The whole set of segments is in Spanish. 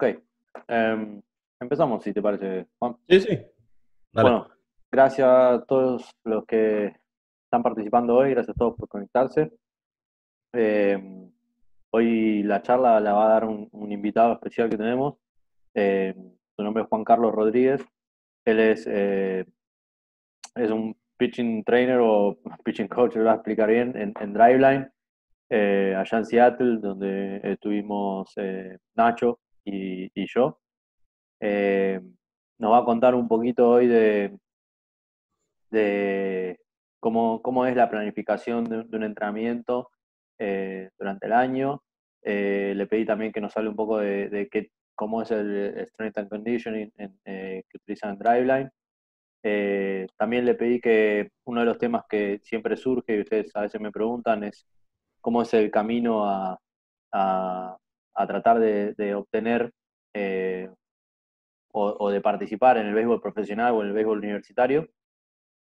Ok. Em, empezamos, si te parece, Juan. Sí, sí. Bueno, gracias a todos los que están participando hoy, gracias a todos por conectarse. Em, hoy la charla la va a dar un, invitado especial que tenemos. Em, su nombre es Juan Carlos Rodríguez. Él es, eh, es un pitching trainer o pitching coach, lo voy a explicar bien, en, en Driveline, eh, allá en Seattle, donde estuvimos eh, Nacho, y, yo. Eh, nos va a contar un poquito hoy de, cómo, es la planificación de, un entrenamiento eh, durante el año. Eh, le pedí también que nos hable un poco de, cómo es el strength and conditioning que utilizan en Driveline. también le pedí que uno de los temas que siempre surge y ustedes a veces me preguntan es cómo es el camino a, a tratar de, obtener eh, o, de participar en el béisbol profesional o en el béisbol universitario,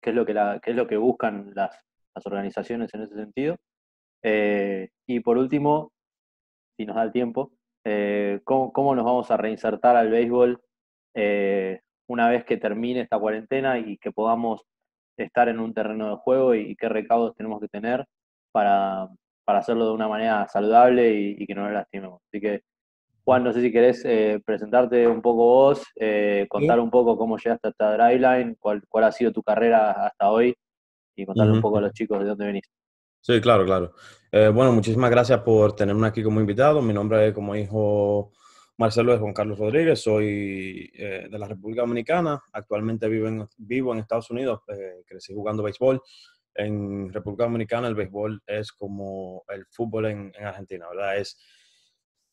que es lo que, es lo que buscan las, organizaciones en ese sentido. Eh, y por último, si nos da el tiempo, eh, ¿cómo, nos vamos a reinsertar al béisbol una vez que termine esta cuarentena y que podamos estar en un terreno de juego y qué recaudos tenemos que tener para, para hacerlo de una manera saludable y, que no nos lastimemos. Así que, Juan, no sé si querés eh, presentarte un poco vos, eh, contar un poco cómo llegaste hasta Dryline, cuál, cuál ha sido tu carrera hasta hoy y contarle un poco a los chicos de dónde venís. Sí, claro, claro. Eh, bueno, muchísimas gracias por tenerme aquí como invitado. Mi nombre, es, como dijo Marcelo, es Juan Carlos Rodríguez. Soy de la República Dominicana. Actualmente vivo en, vivo en Estados Unidos. crecí jugando béisbol en República Dominicana el béisbol es como el fútbol en, Argentina, ¿verdad? Es,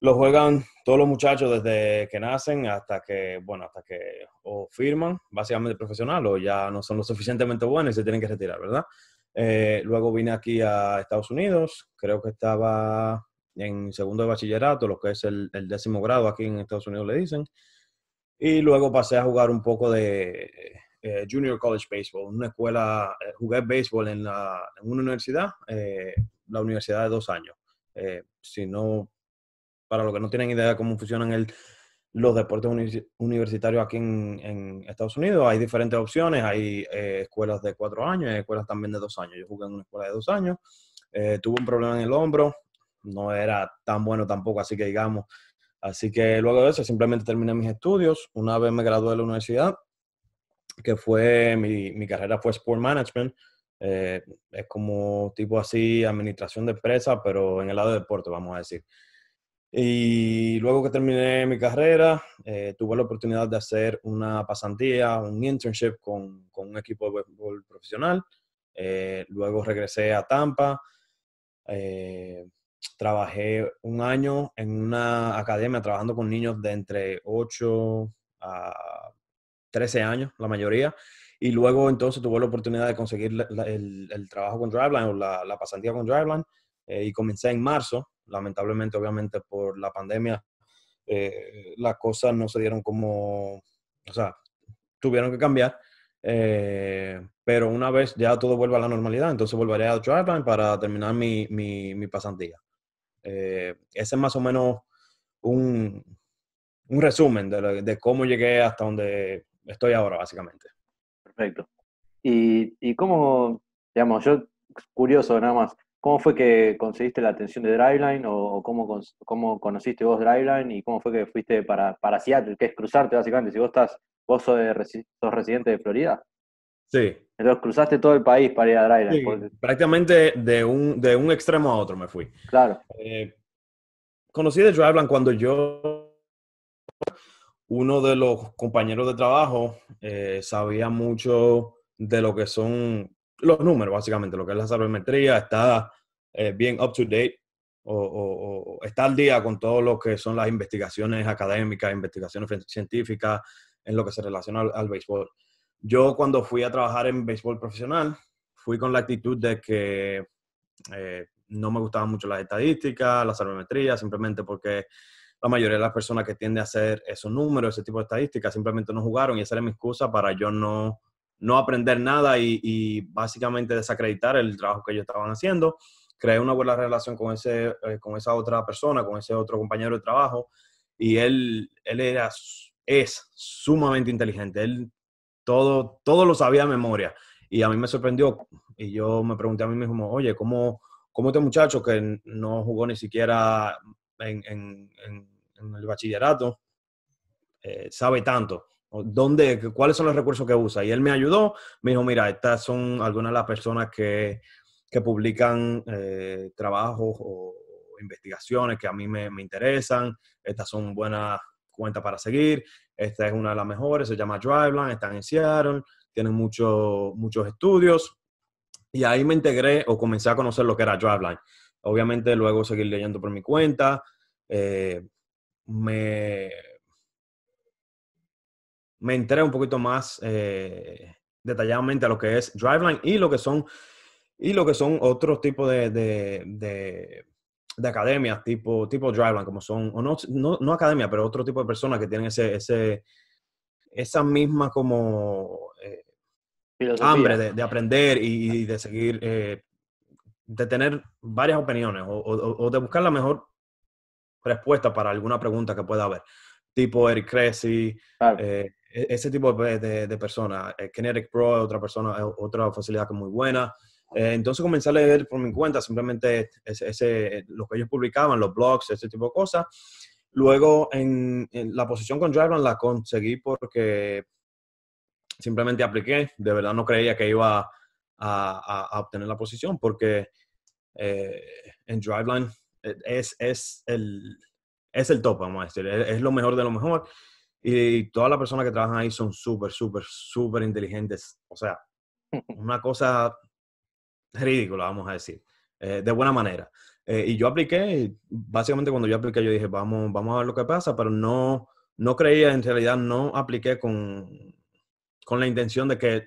lo juegan todos los muchachos desde que nacen hasta que, bueno, hasta que o firman básicamente profesional o ya no son lo suficientemente buenos y se tienen que retirar, ¿verdad? Eh, luego vine aquí a Estados Unidos, creo que estaba en segundo de bachillerato, lo que es el, el décimo grado aquí en Estados Unidos le dicen. Y luego pasé a jugar un poco de, eh, junior College Baseball, una escuela, eh, jugué béisbol en, una universidad, eh, la universidad de dos años. si no, para los que no tienen idea cómo funcionan los deportes universitarios aquí en, en, Estados Unidos, hay diferentes opciones, hay escuelas de cuatro años, hay escuelas también de dos años. Yo jugué en una escuela de dos años, tuve un problema en el hombro, no era tan bueno tampoco, así que digamos, así que luego de eso simplemente terminé mis estudios, una vez me gradué de la universidad, que fue mi, mi carrera fue Sport Management. Eh, es como tipo así administración de empresa, pero en el lado de deporte, vamos a decir. Y luego que terminé mi carrera, eh, tuve la oportunidad de hacer una pasantía, un internship con, con un equipo de fútbol profesional. Eh, luego regresé a Tampa. trabajé un año en una academia trabajando con niños de entre 8 a 13 años, la mayoría, y luego entonces tuve la oportunidad de conseguir el, trabajo con Driveline o la, pasantía con Driveline eh, y comencé en marzo. Lamentablemente, obviamente, por la pandemia, eh, las cosas no se dieron como, o sea, tuvieron que cambiar. Eh, pero una vez ya todo vuelva a la normalidad, entonces volveré a Driveline para terminar mi, pasantía. ese es más o menos un, resumen de, cómo llegué hasta donde, estoy ahora, básicamente. Perfecto. ¿Y, y cómo, digamos, yo curioso nada más, ¿cómo fue que conseguiste la atención de Driveline o, cómo, conociste vos Driveline y cómo fue que fuiste para, para Seattle, que es cruzarte básicamente? Si vos estás, vos sos, residente de Florida. Sí. Entonces cruzaste todo el país para ir a Dryline. Sí, Prácticamente de un, de un extremo a otro me fui. Claro. Eh, conocí de Dryline cuando yo uno de los compañeros de trabajo eh, sabía mucho de lo que son los números, básicamente, lo que es la sabermetría, está eh, bien up to date o, está al día con todo lo que son las investigaciones académicas, investigaciones científicas en lo que se relaciona al, béisbol. Yo cuando fui a trabajar en béisbol profesional, fui con la actitud de que eh, no me gustaban mucho las estadísticas, la sabermetría, simplemente porque la mayoría de las personas que tienden a hacer esos números, ese tipo de estadísticas, simplemente no jugaron y esa era mi excusa para yo no, aprender nada y, básicamente desacreditar el trabajo que ellos estaban haciendo. Creé una buena relación con, ese, eh, con esa otra persona, con ese otro compañero de trabajo y él, él era, es sumamente inteligente, él todo, todo lo sabía de memoria y a mí me sorprendió y yo me pregunté a mí mismo, oye, ¿cómo, cómo este muchacho que no jugó ni siquiera en, el bachillerato eh, sabe tanto. ¿Dónde, ¿Cuáles son los recursos que usa? Y él me ayudó, me dijo, mira, estas son algunas de las personas que, que publican eh, trabajos o investigaciones que a mí me, me interesan, estas son buenas cuentas para seguir, esta es una de las mejores, se llama Driveline, están en Seattle, tienen muchos estudios, y ahí me integré o comencé a conocer lo que era Driveline. Obviamente luego seguir leyendo por mi cuenta. Eh, me, me un poquito más eh, detalladamente a lo que es Driveline y lo que son, y lo que son otros tipos de, de, de, academias, tipo, tipo Driveline, como son, o no, no, academia, pero otro tipo de personas que tienen ese, ese esa misma como eh, hambre de, aprender y, de seguir de tener varias opiniones o, de buscar la mejor respuesta para alguna pregunta que pueda haber. Tipo Eric Cressy, eh, e, ese tipo de, de, personas. Eh, Kinetic Pro otra persona, eh, otra facilidad que es muy buena. entonces comencé a leer por mi cuenta simplemente lo que ellos publicaban, los blogs, ese tipo de cosas. Luego, en, la posición con Dragon la conseguí porque simplemente apliqué. De verdad no creía que iba a, obtener la posición, porque eh, en Driveline eh, es, es, el, es el top, vamos a decir, es, lo mejor de lo mejor. Y todas las personas que trabajan ahí son súper, súper, súper inteligentes. O sea, una cosa ridícula, vamos a decir, eh, de buena manera. y yo apliqué, básicamente cuando yo apliqué, yo dije, vamos, vamos a ver lo que pasa, pero no, no creía, en realidad no apliqué con, con la intención de que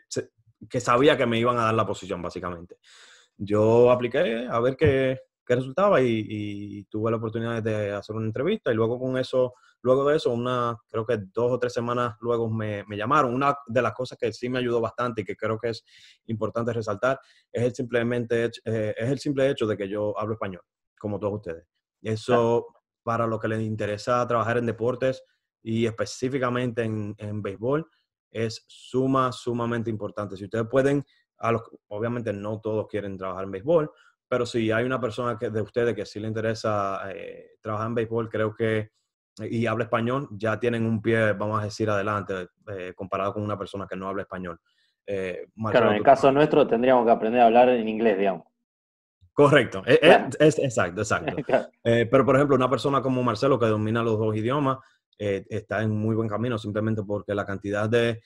que sabía que me iban a dar la posición, básicamente. Yo apliqué a ver qué, qué resultaba y, tuve la oportunidad de hacer una entrevista y luego con eso, luego de eso, una, creo que dos o tres semanas luego me, me llamaron. Una de las cosas que sí me ayudó bastante y que creo que es importante resaltar es el, simplemente, eh, es el simple hecho de que yo hablo español, como todos ustedes. Eso para los que les interesa trabajar en deportes y específicamente en béisbol, es suma, sumamente importante. Si ustedes pueden, obviamente no todos quieren trabajar en béisbol, pero si hay una persona que, de ustedes que sí le interesa eh, trabajar en béisbol, creo que y habla español, ya tienen un pie, vamos a decir, adelante, eh, comparado con una persona que no habla español. Eh, claro, en el caso nuestro tendríamos que aprender a hablar en inglés, digamos. Correcto, e, e, es, exacto, exacto. pero por ejemplo, una persona como Marcelo que domina los dos idiomas, eh, está en muy buen camino, simplemente porque la cantidad de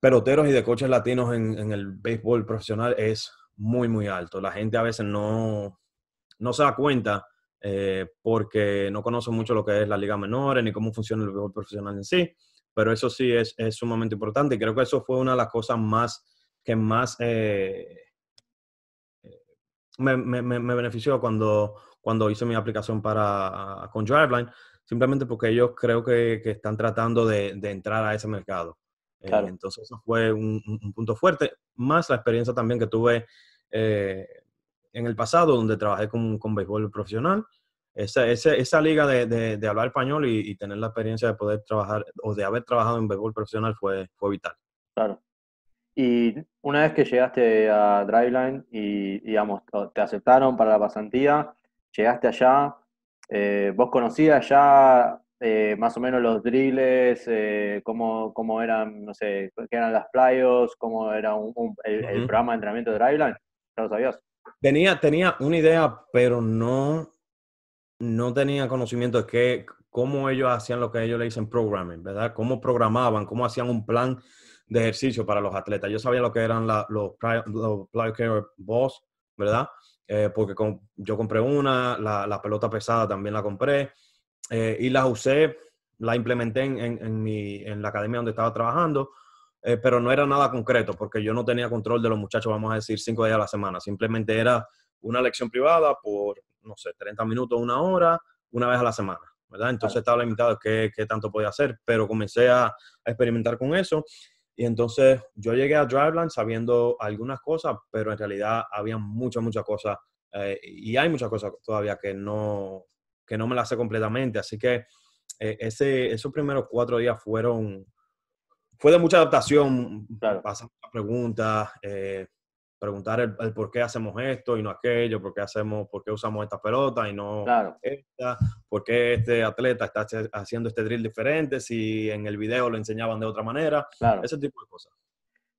peloteros y de coches latinos en, el béisbol profesional es muy, muy alto. La gente a veces no, se da cuenta eh, porque no conoce mucho lo que es la liga menor ni cómo funciona el béisbol profesional en sí, pero eso sí es, sumamente importante creo que eso fue una de las cosas más que más eh, me, benefició cuando, cuando hice mi aplicación para, con Driveline, simplemente porque ellos creo que, están tratando de, entrar a ese mercado. Eh, entonces eso fue un, punto fuerte, más la experiencia también que tuve eh, en el pasado, donde trabajé con, con béisbol profesional. Esa, esa, liga de, hablar español y, tener la experiencia de poder trabajar o de haber trabajado en béisbol profesional fue, fue vital. Claro. Y una vez que llegaste a Driveline y, te aceptaron para la pasantía, llegaste allá, eh, ¿Vos conocías ya eh, más o menos los drills, eh, cómo, eran, no sé, qué eran las playos, cómo era un, el, programa de entrenamiento de Driveline? ¿Ya lo sabías? Tenía, tenía una idea, pero no, no tenía conocimiento de qué, cómo ellos hacían lo que ellos le dicen programming, ¿verdad? Cómo programaban, cómo hacían un plan de ejercicio para los atletas. Yo sabía lo que eran la, los, los plyo care ¿verdad? Eh, porque yo compré una, la, pelota pesada también la compré eh, y la usé, la implementé en, en, mi, en la academia donde estaba trabajando, eh, pero no era nada concreto porque yo no tenía control de los muchachos, vamos a decir, cinco días a la semana, simplemente era una lección privada por, no sé, 30 minutos, una hora, una vez a la semana. ¿verdad? Entonces estaba limitado qué, qué tanto podía hacer, pero comencé a experimentar con eso y entonces yo llegué a Driveland sabiendo algunas cosas, pero en realidad había muchas, muchas cosas eh, y hay muchas cosas todavía que no, no me las sé completamente. Así que eh, ese, esos primeros cuatro días fueron, fue de mucha adaptación, claro. preguntas, eh, preguntar el, por qué hacemos esto y no aquello, por qué hacemos, por qué usamos esta pelota y no esta, por qué este atleta está haciendo este drill diferente, si en el video lo enseñaban de otra manera, ese tipo de cosas.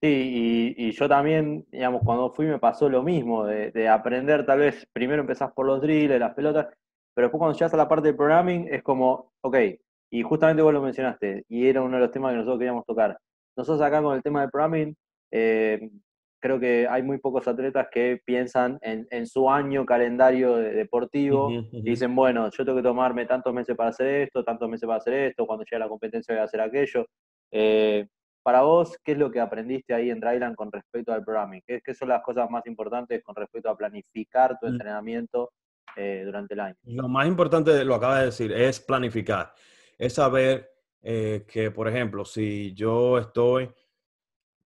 Sí, y, yo también, digamos, cuando fui me pasó lo mismo, de, aprender tal vez, primero empezás por los drills, las pelotas, pero después cuando llegas a la parte de programming es como, ok, y justamente vos lo mencionaste, y era uno de los temas que nosotros queríamos tocar. Nosotros acá con el tema de programming, eh, creo que hay muy pocos atletas que piensan en, su año calendario deportivo y dicen, bueno, yo tengo que tomarme tantos meses para hacer esto, tantos meses para hacer esto, cuando llegue la competencia voy a hacer aquello. Eh, para vos, ¿qué es lo que aprendiste ahí en Dryland con respecto al programming? ¿Qué, que son las cosas más importantes con respecto a planificar tu mm. entrenamiento eh, durante el año? Lo más importante, lo acabas de decir, es planificar. Es saber eh, que, por ejemplo, si yo estoy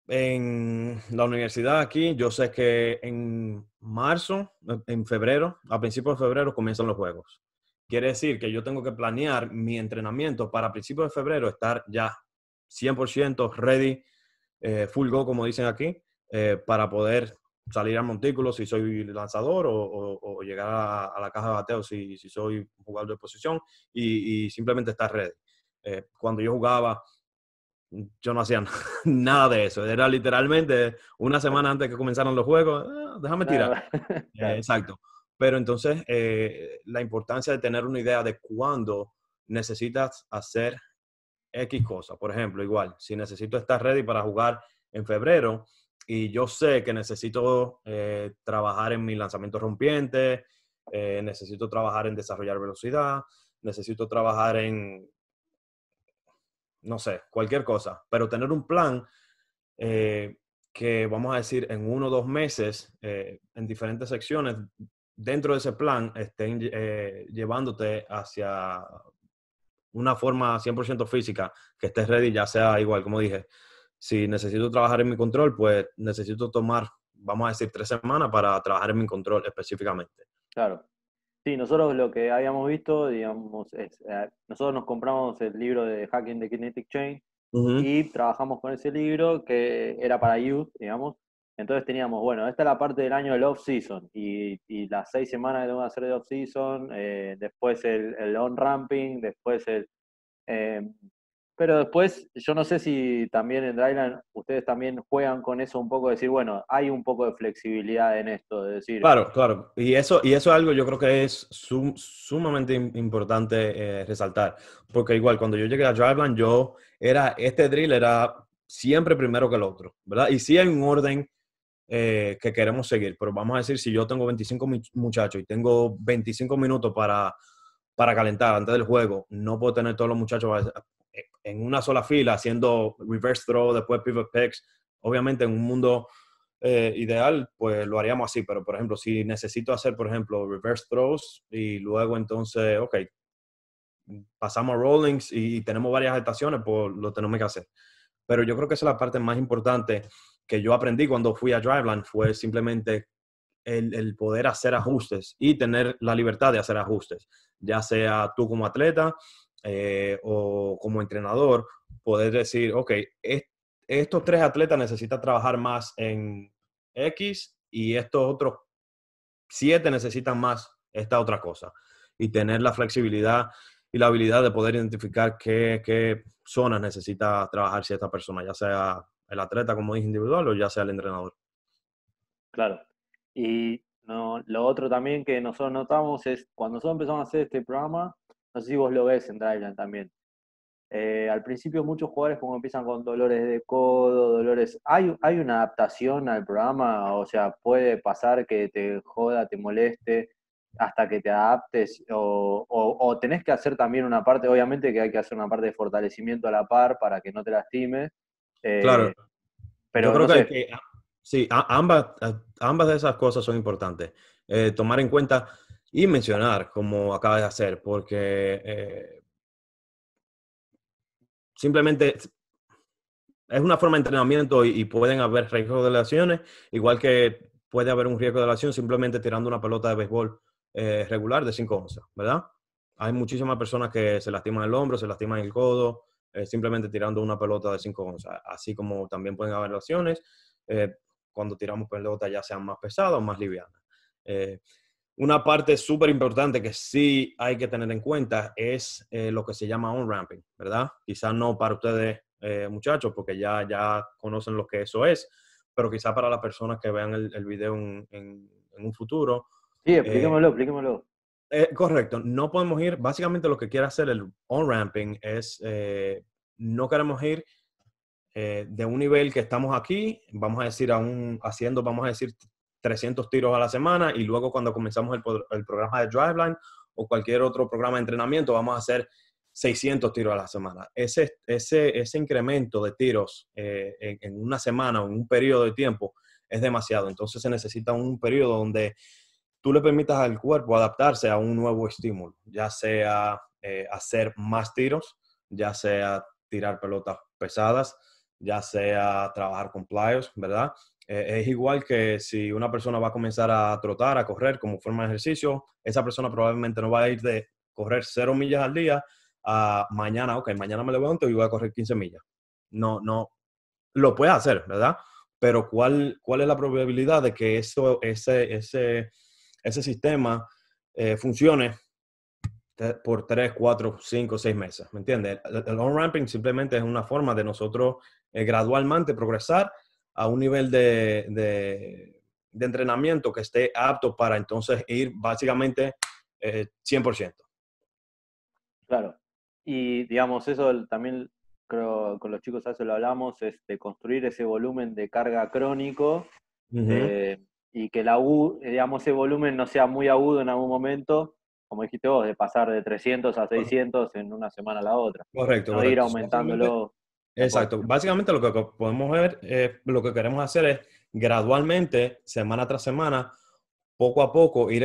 en la universidad aquí, yo sé que en marzo, en febrero, a principios de febrero comienzan los juegos. Quiere decir que yo tengo que planear mi entrenamiento para principios de febrero estar ya 100% ready, eh, full go, como dicen aquí, eh, para poder salir al montículo si soy lanzador o, llegar a, la caja de bateo si, soy jugador de posición y, simplemente estar ready. Eh, cuando yo jugaba yo no hacía nada de eso. Era literalmente una semana antes que comenzaran los juegos, ah, déjame tirar. Eh, exacto. Pero entonces, eh, la importancia de tener una idea de cuándo necesitas hacer X cosa. Por ejemplo, igual, si necesito estar ready para jugar en febrero y yo sé que necesito eh, trabajar en mi lanzamiento rompiente, necesito trabajar en desarrollar velocidad, necesito trabajar en no sé, cualquier cosa, pero tener un plan eh, que vamos a decir en uno o dos meses, eh, en diferentes secciones, dentro de ese plan estén eh, llevándote hacia una forma 100% física, que estés ready, ya sea igual, como dije, si necesito trabajar en mi control, pues necesito tomar, vamos a decir, tres semanas para trabajar en mi control específicamente. Claro. Sí, nosotros lo que habíamos visto, digamos, es, eh, nosotros nos compramos el libro de Hacking de Kinetic Chain y trabajamos con ese libro que era para youth, digamos. Entonces teníamos, bueno, esta es la parte del año del off-season y, las seis semanas de una serie de off-season, eh, después el, on-ramping, después el, eh, pero después, yo no sé si también en Dryland ustedes también juegan con eso un poco, decir, bueno, hay un poco de flexibilidad en esto, de decir. Claro, claro. Y eso, y eso es algo yo creo que es sumamente importante eh, resaltar. Porque igual, cuando yo llegué a Dryland, yo era, este drill era siempre primero que el otro, ¿verdad? Y sí hay un orden eh, que queremos seguir, pero vamos a decir, si yo tengo 25 muchachos y tengo 25 minutos para para calentar antes del juego, no puedo tener todos los muchachos en una sola fila haciendo reverse throw, después pivot picks. Obviamente en un mundo eh, ideal, pues lo haríamos así, pero por ejemplo, si necesito hacer, por ejemplo, reverse throws y luego entonces, ok, pasamos a rollings y tenemos varias estaciones, pues lo tenemos que hacer. Pero yo creo que esa es la parte más importante que yo aprendí cuando fui a driveland fue simplemente el, el, poder hacer ajustes y tener la libertad de hacer ajustes, ya sea tú como atleta, eh, o como entrenador, poder decir, ok, estos tres atletas necesitan trabajar más en X y estos otros siete necesitan más esta otra cosa. Y tener la flexibilidad y la habilidad de poder identificar qué, zonas necesita trabajar si esta persona, ya sea el atleta, como individual o ya sea el entrenador. Claro. Y no, lo otro también que nosotros notamos es cuando nosotros empezamos a hacer este programa, no sé si vos lo ves en Dryland también. Eh, al principio muchos jugadores como empiezan con dolores de codo, dolores... ¿Hay, ¿Hay una adaptación al programa? O sea, puede pasar que te joda, te moleste hasta que te adaptes o, tenés que hacer también una parte, obviamente que hay que hacer una parte de fortalecimiento a la par para que no te lastimes. Eh, claro. Pero Yo creo que, sí, ambas, ambas de esas cosas son importantes. Eh, tomar en cuenta y mencionar, como acaba de hacer, porque eh, simplemente es una forma de entrenamiento y, pueden haber riesgos de lesiones, igual que puede haber un riesgo de lesión simplemente tirando una pelota de béisbol eh, regular de 5 onzas, ¿verdad? Hay muchísimas personas que se lastiman el hombro, se lastiman el codo, eh, simplemente tirando una pelota de 5 onzas, así como también pueden haber lesiones cuando tiramos pelotas ya sean más pesadas o más livianas. Una parte súper importante que sí hay que tener en cuenta es eh, lo que se llama on-ramping, ¿verdad? Quizás no para ustedes, eh, muchachos, porque ya, ya conocen lo que eso es, pero quizás para las personas que vean el, video en, un futuro. Sí, eh, explíquemelo, explíquemelo. correcto, no podemos ir, básicamente lo que quiere hacer el on-ramping es, no queremos ir de un nivel que estamos aquí, vamos a decir, a un, haciendo, vamos a decir, 300 tiros a la semana y luego cuando comenzamos el, programa de Driveline o cualquier otro programa de entrenamiento, vamos a hacer 600 tiros a la semana. Ese, ese, incremento de tiros eh, en, una semana o en un periodo de tiempo es demasiado. Entonces se necesita un periodo donde tú le permitas al cuerpo adaptarse a un nuevo estímulo, ya sea eh, hacer más tiros, ya sea tirar pelotas pesadas, ya sea trabajar con plyos ¿verdad? Eh, es igual que si una persona va a comenzar a trotar, a correr como forma de ejercicio, esa persona probablemente no va a ir de correr cero millas al día a mañana, ok, mañana me levanto y voy a correr 15 millas. No, no, lo puede hacer, ¿verdad? Pero ¿cuál, cuál es la probabilidad de que eso, ese, sistema eh, funcione por 3, 4, 5, 6 meses? ¿Me entiendes? El, on-ramping simplemente es una forma de nosotros eh, gradualmente progresar a un nivel de, entrenamiento que esté apto para entonces ir básicamente 100%. Eh, claro. Y digamos, eso también creo con los chicos hace lo hablamos, es de construir ese volumen de carga crónico eh, y que el digamos, ese volumen no sea muy agudo en algún momento, como dijiste vos, de pasar de 300 a 600 en una semana a la otra. Correcto. No ir aumentándolo Exacto. Básicamente lo que podemos ver, eh, lo que queremos hacer es gradualmente, semana tras semana, poco a poco, ir,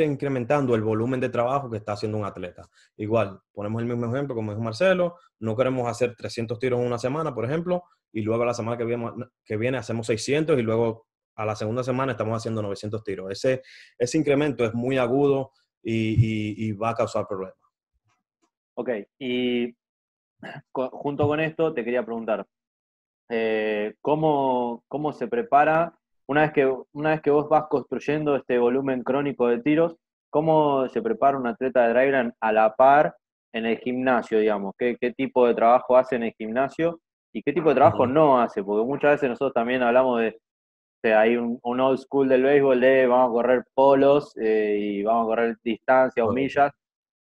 incrementando el volumen de trabajo que está haciendo un atleta. Igual, ponemos el mismo ejemplo, como dijo Marcelo, no queremos hacer 300 tiros en una semana, por ejemplo, y luego a la semana que viene, hacemos 600 y luego a la segunda semana estamos haciendo 900 tiros. Ese, incremento es muy agudo y, y va a causar problemas. Ok, y junto con esto, te quería preguntar, eh, ¿cómo, ¿cómo, se prepara una vez, que, una vez que vos vas construyendo este volumen crónico de tiros? ¿Cómo se prepara un atleta de dry a la par en el gimnasio, digamos? ¿Qué, ¿Qué, tipo de trabajo hace en el gimnasio y qué tipo de trabajo no hace? Porque muchas veces nosotros también hablamos de, hay un, old school del béisbol de vamos a correr polos eh, y vamos a correr distancias o millas,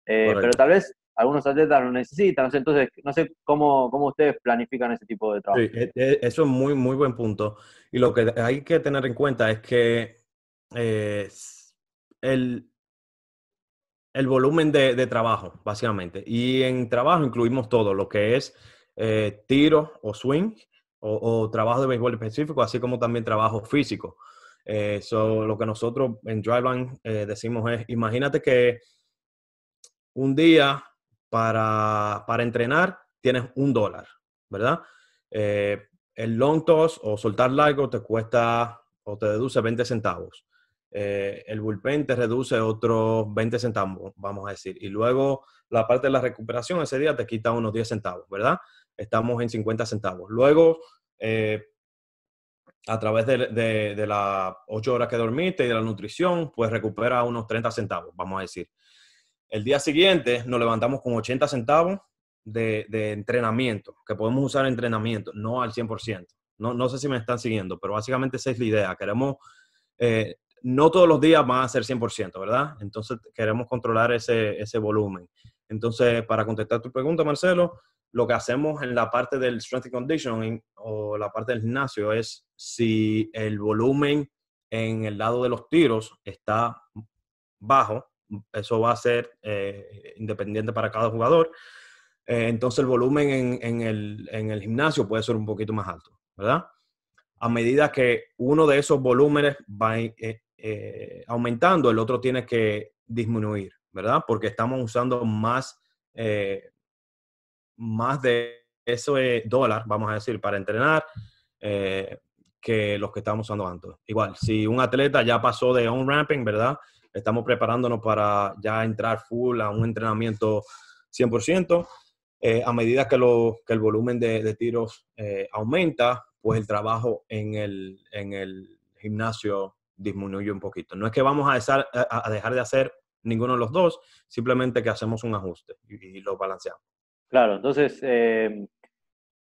eh, pero tal vez algunos atletas lo necesitan, entonces no sé cómo, cómo ustedes planifican ese tipo de trabajo. E, e, eso es muy, muy buen punto. Y lo que hay que tener en cuenta es que eh, el, volumen de, trabajo, básicamente. Y en trabajo incluimos todo, lo que es eh, tiro o swing o, trabajo de béisbol específico, así como también trabajo físico. Eso, eh, lo que nosotros en Driveline decimos es, imagínate que un día para, entrenar tienes un dólar, ¿verdad? Eh, el long toss o soltar largo te cuesta o te deduce 20 centavos. Eh, el bullpen te reduce otros 20 centavos, vamos a decir. Y luego la parte de la recuperación ese día te quita unos 10 centavos, ¿verdad? Estamos en 50 centavos. Luego, eh, a través de, de las 8 horas que dormiste y de la nutrición, pues recupera unos 30 centavos, vamos a decir. El día siguiente nos levantamos con 80 centavos de, entrenamiento, que podemos usar entrenamiento, no al 100%. No, no sé si me están siguiendo, pero básicamente esa es la idea. Queremos, eh, no todos los días van a ser 100%, ¿verdad? Entonces queremos controlar ese, ese volumen. Entonces, para contestar tu pregunta, Marcelo, lo que hacemos en la parte del strength and conditioning o la parte del gimnasio es si el volumen en el lado de los tiros está bajo, Mm, eso va a ser eh, independiente para cada jugador. Eh, entonces el volumen en, el, gimnasio puede ser un poquito más alto, ¿verdad? A medida que uno de esos volúmenes va eh, aumentando, el otro tiene que disminuir, ¿verdad? Porque estamos usando más, más de ese dólar, vamos a decir, para entrenar que los que estábamos usando antes. Igual, si un atleta ya pasó de un ramping ¿verdad? Estamos preparándonos para ya entrar full a un entrenamiento 100%. Eh, a medida que, lo, que, el volumen de, tiros eh, aumenta, pues el trabajo en el, en gimnasio disminuye un poquito. No es que vamos a, dejar, a dejar de hacer ninguno de los dos, simplemente que hacemos un ajuste y, lo balanceamos. Claro, entonces eh,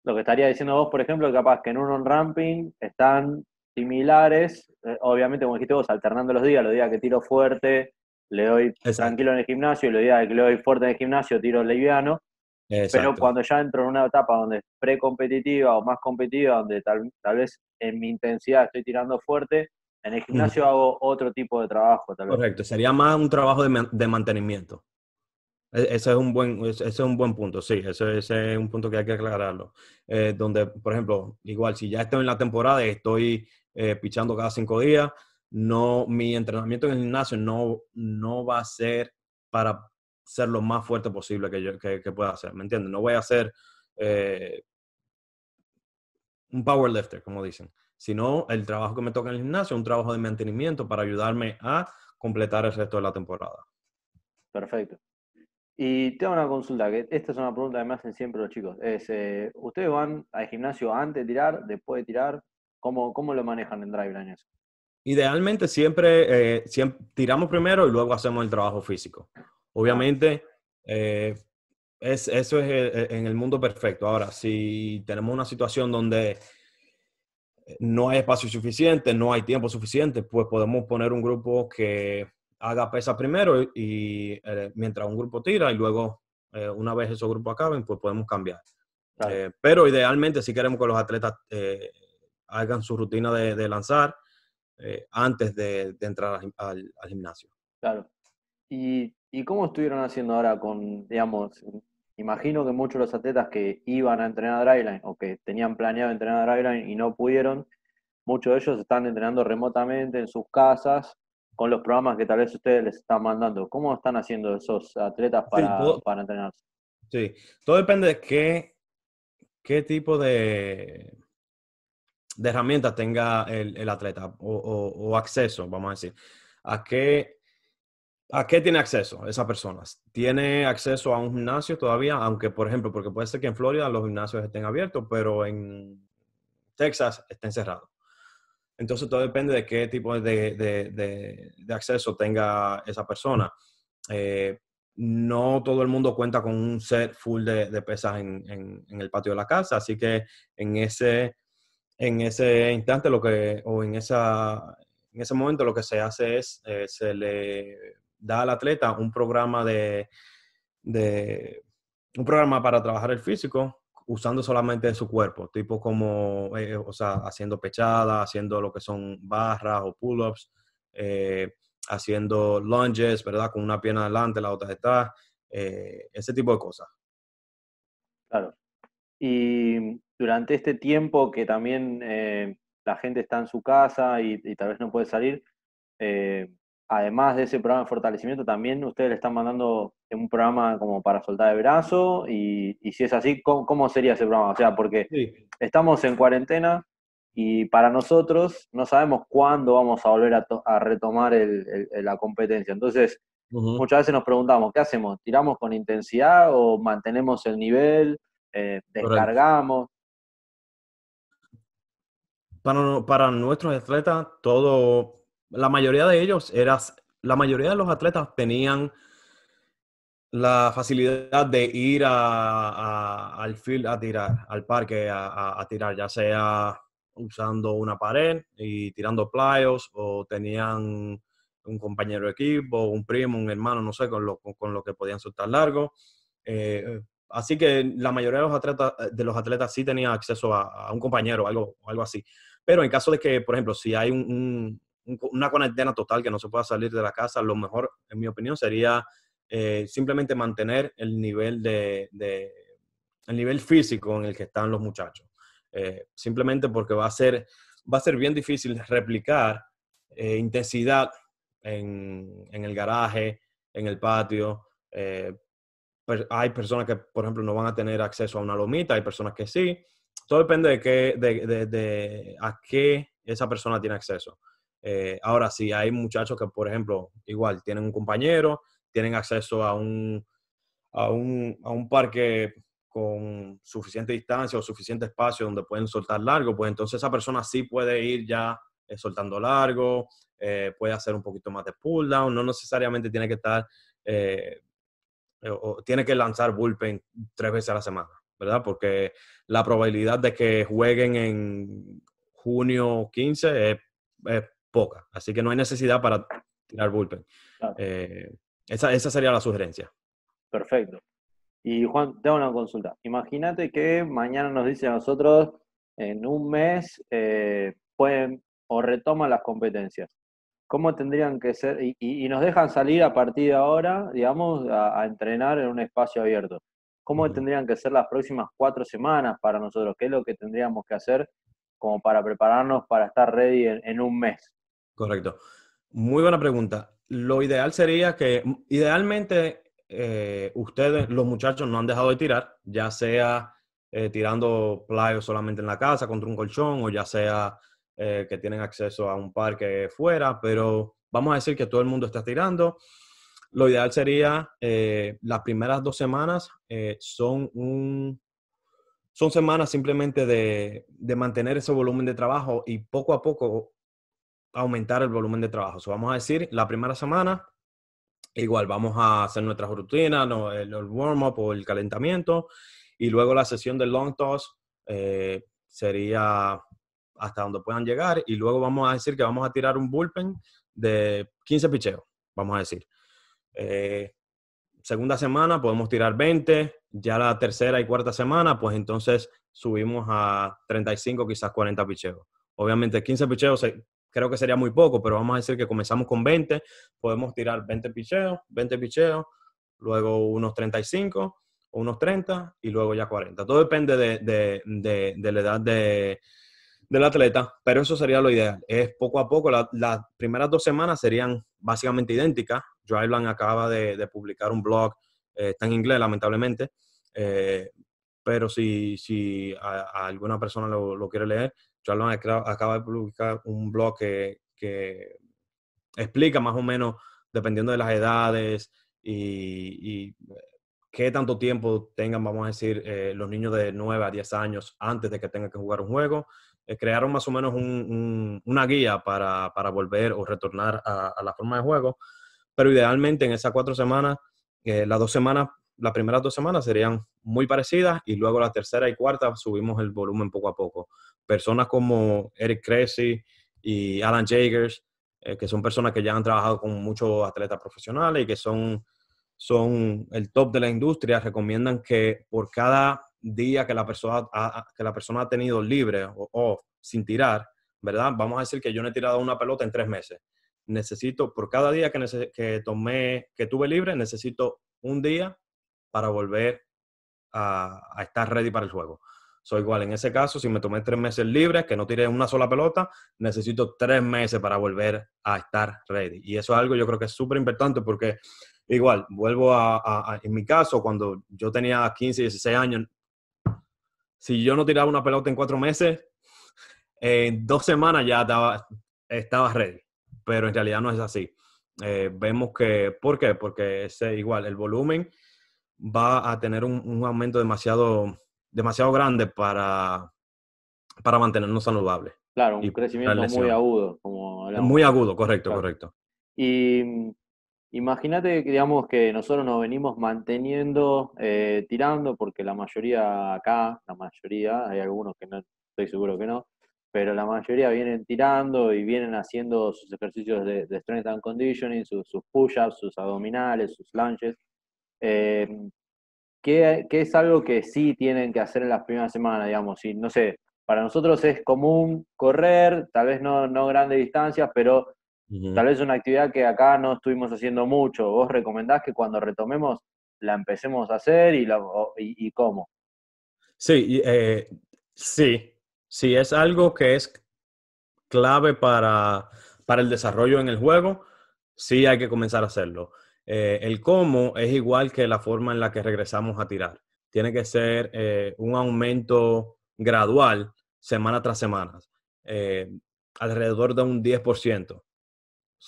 lo que estaría diciendo vos, por ejemplo, capaz que en un on-ramping están similares, eh, obviamente como dijiste vos, alternando los días, los días que tiro fuerte, le doy tranquilo en el gimnasio, y los días que le doy fuerte en el gimnasio, tiro liviano, pero cuando ya entro en una etapa donde es pre-competitiva o más competitiva, donde tal, vez en mi intensidad estoy tirando fuerte, en el gimnasio hago otro tipo de trabajo. Tal Correcto, sería más un trabajo de, mantenimiento. E, ese es, un buen, es un buen punto, sí, ese, es un punto que hay que aclararlo. Eh, donde, por ejemplo, igual si ya estoy en la temporada y estoy eh, pichando cada cinco días. No, mi entrenamiento en el gimnasio no, no va a ser para ser lo más fuerte posible que yo pueda hacer, ¿me entiendes? No voy a hacer eh, un powerlifter, como dicen, sino el trabajo que me toca en el gimnasio, un trabajo de mantenimiento para ayudarme a completar el resto de la temporada. Perfecto. Y tengo una consulta, que esta es una pregunta que me hacen siempre los chicos. Es, eh, ¿Ustedes van al gimnasio antes de tirar, después de tirar? ¿Cómo, lo manejan en drive Idealmente siempre, eh, tiramos primero y luego hacemos el trabajo físico. Ah. Obviamente, eh, eso es eh, en el mundo perfecto. Ahora, si tenemos una situación donde no hay espacio suficiente, no hay tiempo suficiente, pues podemos poner un grupo que haga pesa primero y mientras un grupo tira y luego una vez esos grupos acaben, pues podemos cambiar. pero idealmente si queremos que los atletas hagan su rutina de, lanzar eh, antes de, entrar al, gimnasio. Claro. ¿Y, cómo estuvieron haciendo ahora con, digamos, imagino que muchos de los atletas que iban a entrenar dryline o que tenían planeado entrenar dryline y no pudieron, muchos de ellos están entrenando remotamente en sus casas con los programas que tal vez ustedes les están mandando. ¿Cómo están haciendo esos atletas para, para entrenarse? Sí, todo depende de qué, qué tipo de, de herramientas tenga el, atleta o, acceso, vamos a decir. ¿A qué, ¿A qué tiene acceso esa persona? ¿Tiene acceso a un gimnasio todavía? Aunque, por ejemplo, porque puede ser que en Florida los gimnasios estén abiertos, pero en Texas estén cerrados. Entonces todo depende de qué tipo de, acceso tenga esa persona. Eh, no todo el mundo cuenta con un set full de, pesas en, en, el patio de la casa, así que en ese en ese instante lo que, o en, esa, en ese momento lo que se hace es, eh, se le da al atleta un programa de, un programa para trabajar el físico usando solamente su cuerpo, tipo como, eh, o sea, haciendo pechadas, haciendo lo que son barras o pull-ups, eh, haciendo lunges, ¿verdad? Con una pierna adelante, la otra detrás, ese tipo de cosas. Claro. Y durante este tiempo que también eh, la gente está en su casa y, tal vez no puede salir, eh, además de ese programa de fortalecimiento, también ustedes le están mandando un programa como para soltar el brazo y, si es así, ¿cómo, sería ese programa? O sea, porque estamos en cuarentena y para nosotros no sabemos cuándo vamos a volver a, retomar la competencia. Entonces, muchas veces nos preguntamos, ¿qué hacemos? ¿Tiramos con intensidad o mantenemos el nivel? Eh, descargamos para, nuestros atletas, todo, la mayoría de ellos la mayoría de los atletas tenían la facilidad de ir al field a tirar, al parque a, tirar, ya sea usando una pared y tirando playos o tenían un compañero de equipo, un primo, un hermano, no sé, con lo, con, lo que podían soltar largo. Eh, así que la mayoría de los atletas, de los atletas sí tenían acceso a, un compañero, algo, algo así. Pero en caso de que, por ejemplo, si hay una cuarentena total que no se pueda salir de la casa, lo mejor, en mi opinión, sería eh, simplemente mantener el nivel, de, el nivel físico en el que están los muchachos. Eh, simplemente porque va a, ser, va a ser bien difícil replicar eh, intensidad en, el garaje, en el patio. hay personas que, por ejemplo, no van a tener acceso a una lomita, hay personas que sí todo depende de, qué, de, de, a qué esa persona tiene acceso. Eh, ahora, si sí, hay muchachos que, por ejemplo, igual tienen un compañero, tienen acceso a un, a un, a un parque con suficiente distancia o suficiente espacio donde pueden soltar largo, pues entonces esa persona sí puede ir ya eh, soltando largo, eh, puede hacer un poquito más de pull down, no necesariamente tiene que estar o, o tiene que lanzar bullpen tres veces a la semana. ¿verdad? Porque la probabilidad de que jueguen en junio 15 es, poca, así que no hay necesidad para tirar bullpen. Eh, esa, esa sería la sugerencia. Perfecto. Y Juan, tengo una consulta. Imagínate que mañana nos dice a nosotros, en un mes eh, pueden o retoman las competencias. ¿Cómo tendrían que ser? Y, nos dejan salir a partir de ahora, digamos, a, entrenar en un espacio abierto. ¿Cómo tendrían que ser las próximas cuatro semanas para nosotros? ¿Qué es lo que tendríamos que hacer como para prepararnos para estar ready en, un mes? Correcto. Muy buena pregunta. Lo ideal sería que, mm, idealmente, eh, ustedes, los muchachos, no han dejado de tirar, ya sea eh, tirando playos solamente en la casa contra un colchón o ya sea eh, que tienen acceso a un parque fuera, pero vamos a decir que todo el mundo está tirando. Lo ideal sería eh, las primeras dos semanas eh, son son semanas simplemente de, mantener ese volumen de trabajo y poco a poco aumentar el volumen de trabajo. vamos a decir, la primera semana, igual vamos a hacer nuestras rutinas, el, warm-up o el calentamiento, y luego la sesión del long toss eh, sería hasta donde puedan llegar, y luego vamos a decir que vamos a tirar un bullpen de 15 picheos, vamos a decir. Eh, segunda semana podemos tirar 20, ya la tercera y cuarta semana, pues entonces subimos a 35, quizás 40 picheos. Obviamente 15 picheos creo que sería muy poco, pero vamos a decir que comenzamos con 20, podemos tirar 20 picheos, 20 picheos, luego unos 35, unos 30 y luego ya 40. Todo depende de, de, la edad de, del atleta, pero eso sería lo ideal. Es poco a poco, las primeras dos semanas serían básicamente idénticas, Driveline eh, eh, acaba de, publicar un blog, está en inglés lamentablemente, pero si, alguna persona lo, quiere leer, Driveline acaba, de publicar un blog que, explica más o menos, dependiendo de las edades y, qué tanto tiempo tengan, vamos a decir, eh, los niños de 9 a 10 años antes de que tengan que jugar un juego. crearon más o menos una guía para, volver o retornar a, a, la forma de juego pero idealmente en esas cuatro semanas, eh, las dos semanas, las primeras dos semanas serían muy parecidas y luego la tercera y cuarta subimos el volumen poco a poco. Personas como Eric Cressy y Alan Jagers, eh, que son personas que ya han trabajado con muchos atletas profesionales y que son, son el top de la industria, recomiendan que por cada día que la persona ha, que la persona ha tenido libre o, o sin tirar, ¿verdad? Vamos a decir que yo no he tirado una pelota en tres meses necesito, por cada día que, tomé, que tuve libre, necesito un día para volver a, estar ready para el juego. Soy igual, en ese caso, si me tomé tres meses libres, que no tiré una sola pelota, necesito tres meses para volver a estar ready. Y eso es algo yo creo que es súper importante porque igual, vuelvo a, en mi caso, cuando yo tenía 15, 16 años, si yo no tiraba una pelota en cuatro meses, en dos semanas ya estaba, estaba ready pero en realidad no es así. Eh, vemos que, ¿por qué? Porque igual, el volumen va a tener un, aumento demasiado, demasiado grande para, para mantenernos saludables. Claro, un crecimiento muy agudo. Muy agudo, correcto, correcto. Y imagínate que digamos que nosotros nos venimos manteniendo, eh, tirando, porque la mayoría acá, la mayoría, hay algunos que no, estoy seguro que no, pero la mayoría vienen tirando y vienen haciendo sus ejercicios de, strength and conditioning, sus, push-ups, sus abdominales, sus lunges, eh, es algo que sí tienen que hacer en las primeras semanas, digamos, no sé, para nosotros es común correr, tal vez no, grandes distancias, pero tal vez una actividad que acá no estuvimos haciendo mucho. ¿Vos recomendás que cuando retomemos la empecemos a hacer y, y, cómo? Sí, eh, sí, si es algo que es clave para, el desarrollo en el juego, sí hay que comenzar a hacerlo. Eh, el cómo es igual que la forma en la que regresamos a tirar. Tiene que ser eh, un aumento gradual semana tras semana, eh, alrededor de un 10%.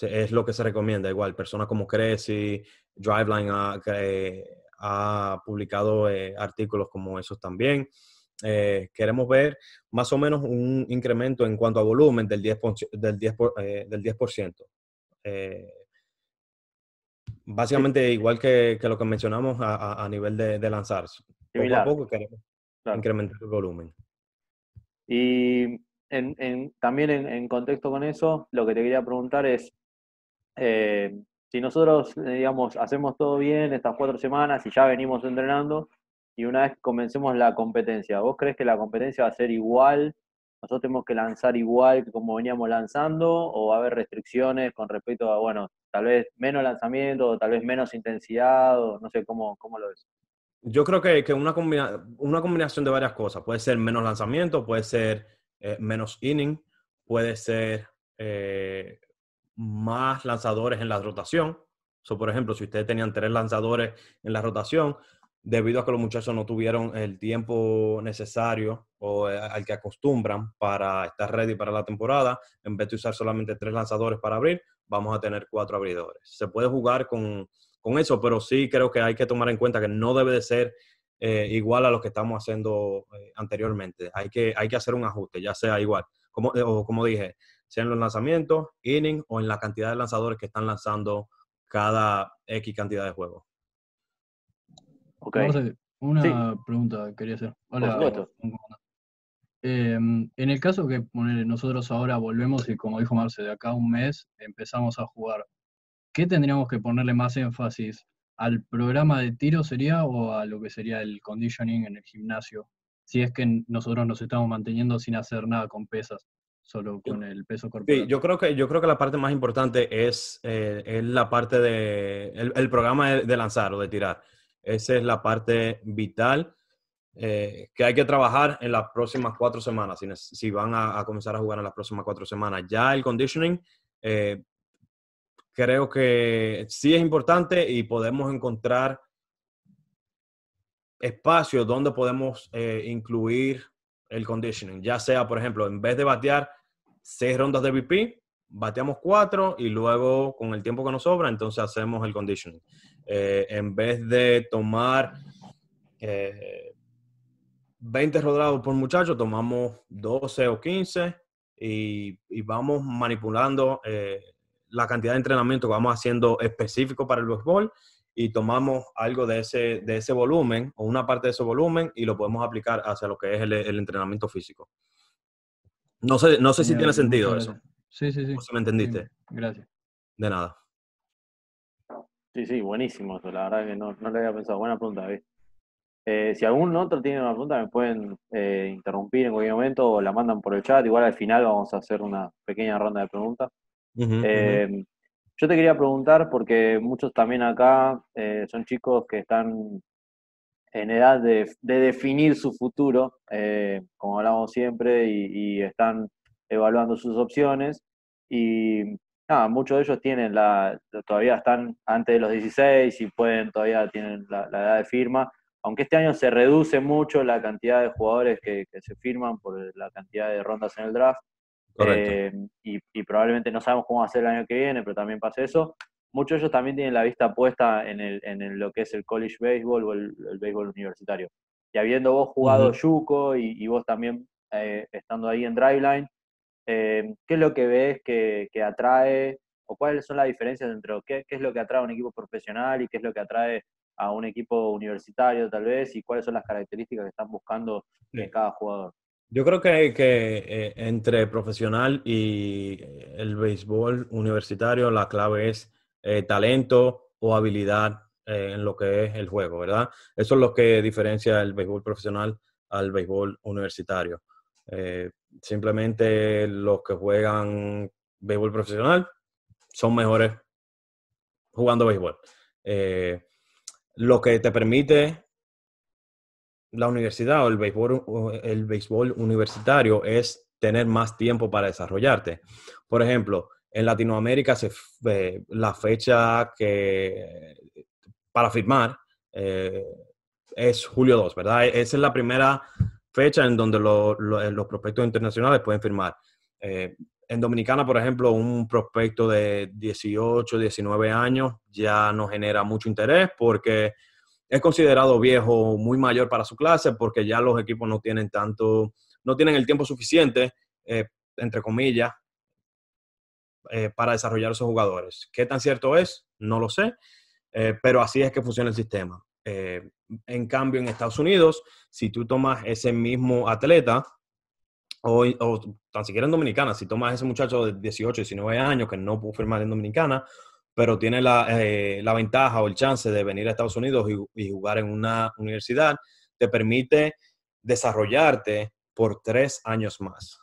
Es lo que se recomienda. Igual, personas como Cresci, Driveline ha publicado artículos como esos también. Eh, queremos ver más o menos un incremento en cuanto a volumen del 10%. Del 10, eh, del 10%. Eh, básicamente igual que, lo que mencionamos a, nivel de, de lanzar. Poco a poco queremos incrementar el volumen. Y también en, contexto con eso, lo que te quería preguntar es, si nosotros, digamos, hacemos todo bien estas cuatro semanas y ya venimos entrenando, y una vez comencemos la competencia, ¿vos crees que la competencia va a ser igual? ¿Nosotros tenemos que lanzar igual que como veníamos lanzando? ¿O va a haber restricciones con respecto a, bueno, tal vez menos lanzamiento, tal vez menos intensidad, o no sé cómo, cómo lo ves? Yo creo que, que una, combinación de varias cosas. Puede ser menos lanzamiento, puede ser eh, menos inning, puede ser eh, más lanzadores en la rotación. So, por ejemplo, si ustedes tenían tres lanzadores en la rotación, debido a que los muchachos no tuvieron el tiempo necesario o eh, al que acostumbran para estar ready para la temporada, en vez de usar solamente tres lanzadores para abrir, vamos a tener cuatro abridores. Se puede jugar con, eso, pero sí creo que hay que tomar en cuenta que no debe de ser eh, igual a lo que estamos haciendo eh, anteriormente. Hay que, hay que hacer un ajuste, ya sea igual, como, o como dije, sea en los lanzamientos, inning o en la cantidad de lanzadores que están lanzando cada X cantidad de juegos una pregunta quería hacer. Hola. Em, en el caso que nosotros ahora volvemos y como dijo Marce, de acá a un mes empezamos a jugar, ¿qué tendríamos que ponerle más énfasis? ¿Al programa de tiro sería o a lo que sería el conditioning en el gimnasio? Si es que nosotros nos estamos manteniendo sin hacer nada con pesas, solo con el peso corporal. Sí, yo creo que, yo creo que la parte más importante es, eh, la parte de el, programa de lanzar o de tirar. Esa es la parte vital eh, que hay que trabajar en las próximas cuatro semanas, si, van a, comenzar a jugar en las próximas cuatro semanas. Ya el conditioning eh, creo que sí es importante y podemos encontrar espacio donde podemos eh, incluir el conditioning, ya sea, por ejemplo, en vez de batear seis rondas de VP, bateamos cuatro y luego con el tiempo que nos sobra, entonces hacemos el conditioning. Eh, en vez de tomar 20 eh, rodados por muchacho, tomamos 12 o 15 y, vamos manipulando eh, la cantidad de entrenamiento que vamos haciendo específico para el béisbol y tomamos algo de ese, de ese volumen o una parte de ese volumen y lo podemos aplicar hacia lo que es el, entrenamiento físico. No sé, no sé si tiene sentido eso. Sí, sí, sí. No si me entendiste. Gracias. De nada. Sí, sí, buenísimo. La verdad que no, no lo había pensado. Buena pregunta, eh, si algún otro tiene una pregunta, me pueden eh, interrumpir en cualquier momento o la mandan por el chat. Igual al final vamos a hacer una pequeña ronda de preguntas. Em, yo te quería preguntar, porque muchos también acá eh, son chicos que están en edad de, definir su futuro, como hablamos siempre, y, y están evaluando sus opciones. Y muchos de ellos tienen la, todavía están antes de los 16 y pueden, todavía tienen la, edad de firma, aunque este año se reduce mucho la cantidad de jugadores que, se firman por la cantidad de rondas en el draft. Eh, y, probablemente no sabemos cómo va a ser el año que viene, pero también pasa eso. Muchos de ellos también tienen la vista puesta en, en lo que es el college baseball o el, el béisbol universitario. Y habiendo vos jugado yuco y, vos también eh, estando ahí en Driveline, Em, ¿qué es lo que ves que, que, atrae o cuáles son las diferencias entre qué, qué es lo que atrae a un equipo profesional y qué es lo que atrae a un equipo universitario tal vez y cuáles son las características que están buscando de cada jugador? Yo creo que, que eh, entre profesional y eh, el béisbol universitario la clave es eh, talento o habilidad en lo que es el juego, ¿verdad? Eso es lo que diferencia el béisbol profesional al béisbol universitario. Simplemente los que juegan béisbol profesional son mejores jugando béisbol. Eh, lo que te permite la universidad o el béisbol, el béisbol universitario es tener más tiempo para desarrollarte. Por ejemplo, en Latinoamérica se, eh, la fecha que para firmar eh, es julio 2, ¿verdad? E, esa es la primera fecha en donde eh, los prospectos internacionales pueden firmar. Eh, en Dominicana, por ejemplo, un prospecto de 18, 19 años ya no genera mucho interés porque es considerado viejo, muy mayor para su clase, porque ya los equipos no tienen tanto, no tienen el tiempo suficiente, eh, entre comillas, para desarrollar esos jugadores. ¿Qué tan cierto es? No lo sé, pero así es que funciona el sistema. Eh, en cambio, en Estados Unidos, si tú tomas ese mismo atleta, o, tan siquiera en Dominicana, si tomas ese muchacho de 18, 19 años que no pudo firmar en Dominicana, pero tiene la, eh, la ventaja o el chance de venir a Estados Unidos y, jugar en una universidad, te permite desarrollarte por tres años más.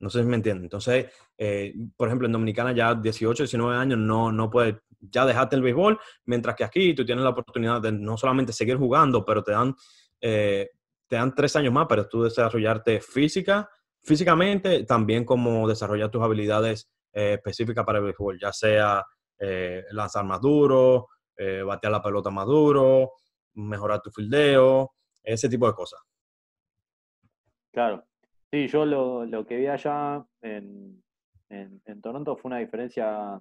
No sé si me entienden. Entonces, eh, por ejemplo, en Dominicana ya 18, 19 años no, no puede ya dejaste el béisbol, mientras que aquí tú tienes la oportunidad de no solamente seguir jugando, pero te dan, eh, te dan tres años más para tú desarrollarte física, físicamente, también como desarrollar tus habilidades eh, específicas para el béisbol, ya sea eh, lanzar más duro, batear la pelota más duro, mejorar tu fildeo, ese tipo de cosas. Claro. Sí, yo lo, que vi allá en Toronto fue una diferencia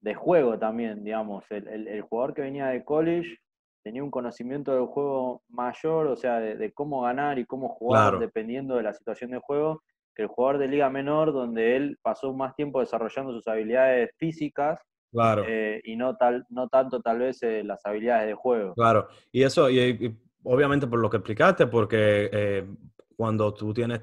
de juego también, digamos. El, jugador que venía de college tenía un conocimiento del juego mayor, o sea, de, cómo ganar y cómo jugar dependiendo de la situación de juego, que el jugador de liga menor, donde él pasó más tiempo desarrollando sus habilidades físicas eh, y no, tal, no tanto tal vez eh, las habilidades de juego. Claro, y eso, y, obviamente por lo que explicaste, porque eh, cuando tú tienes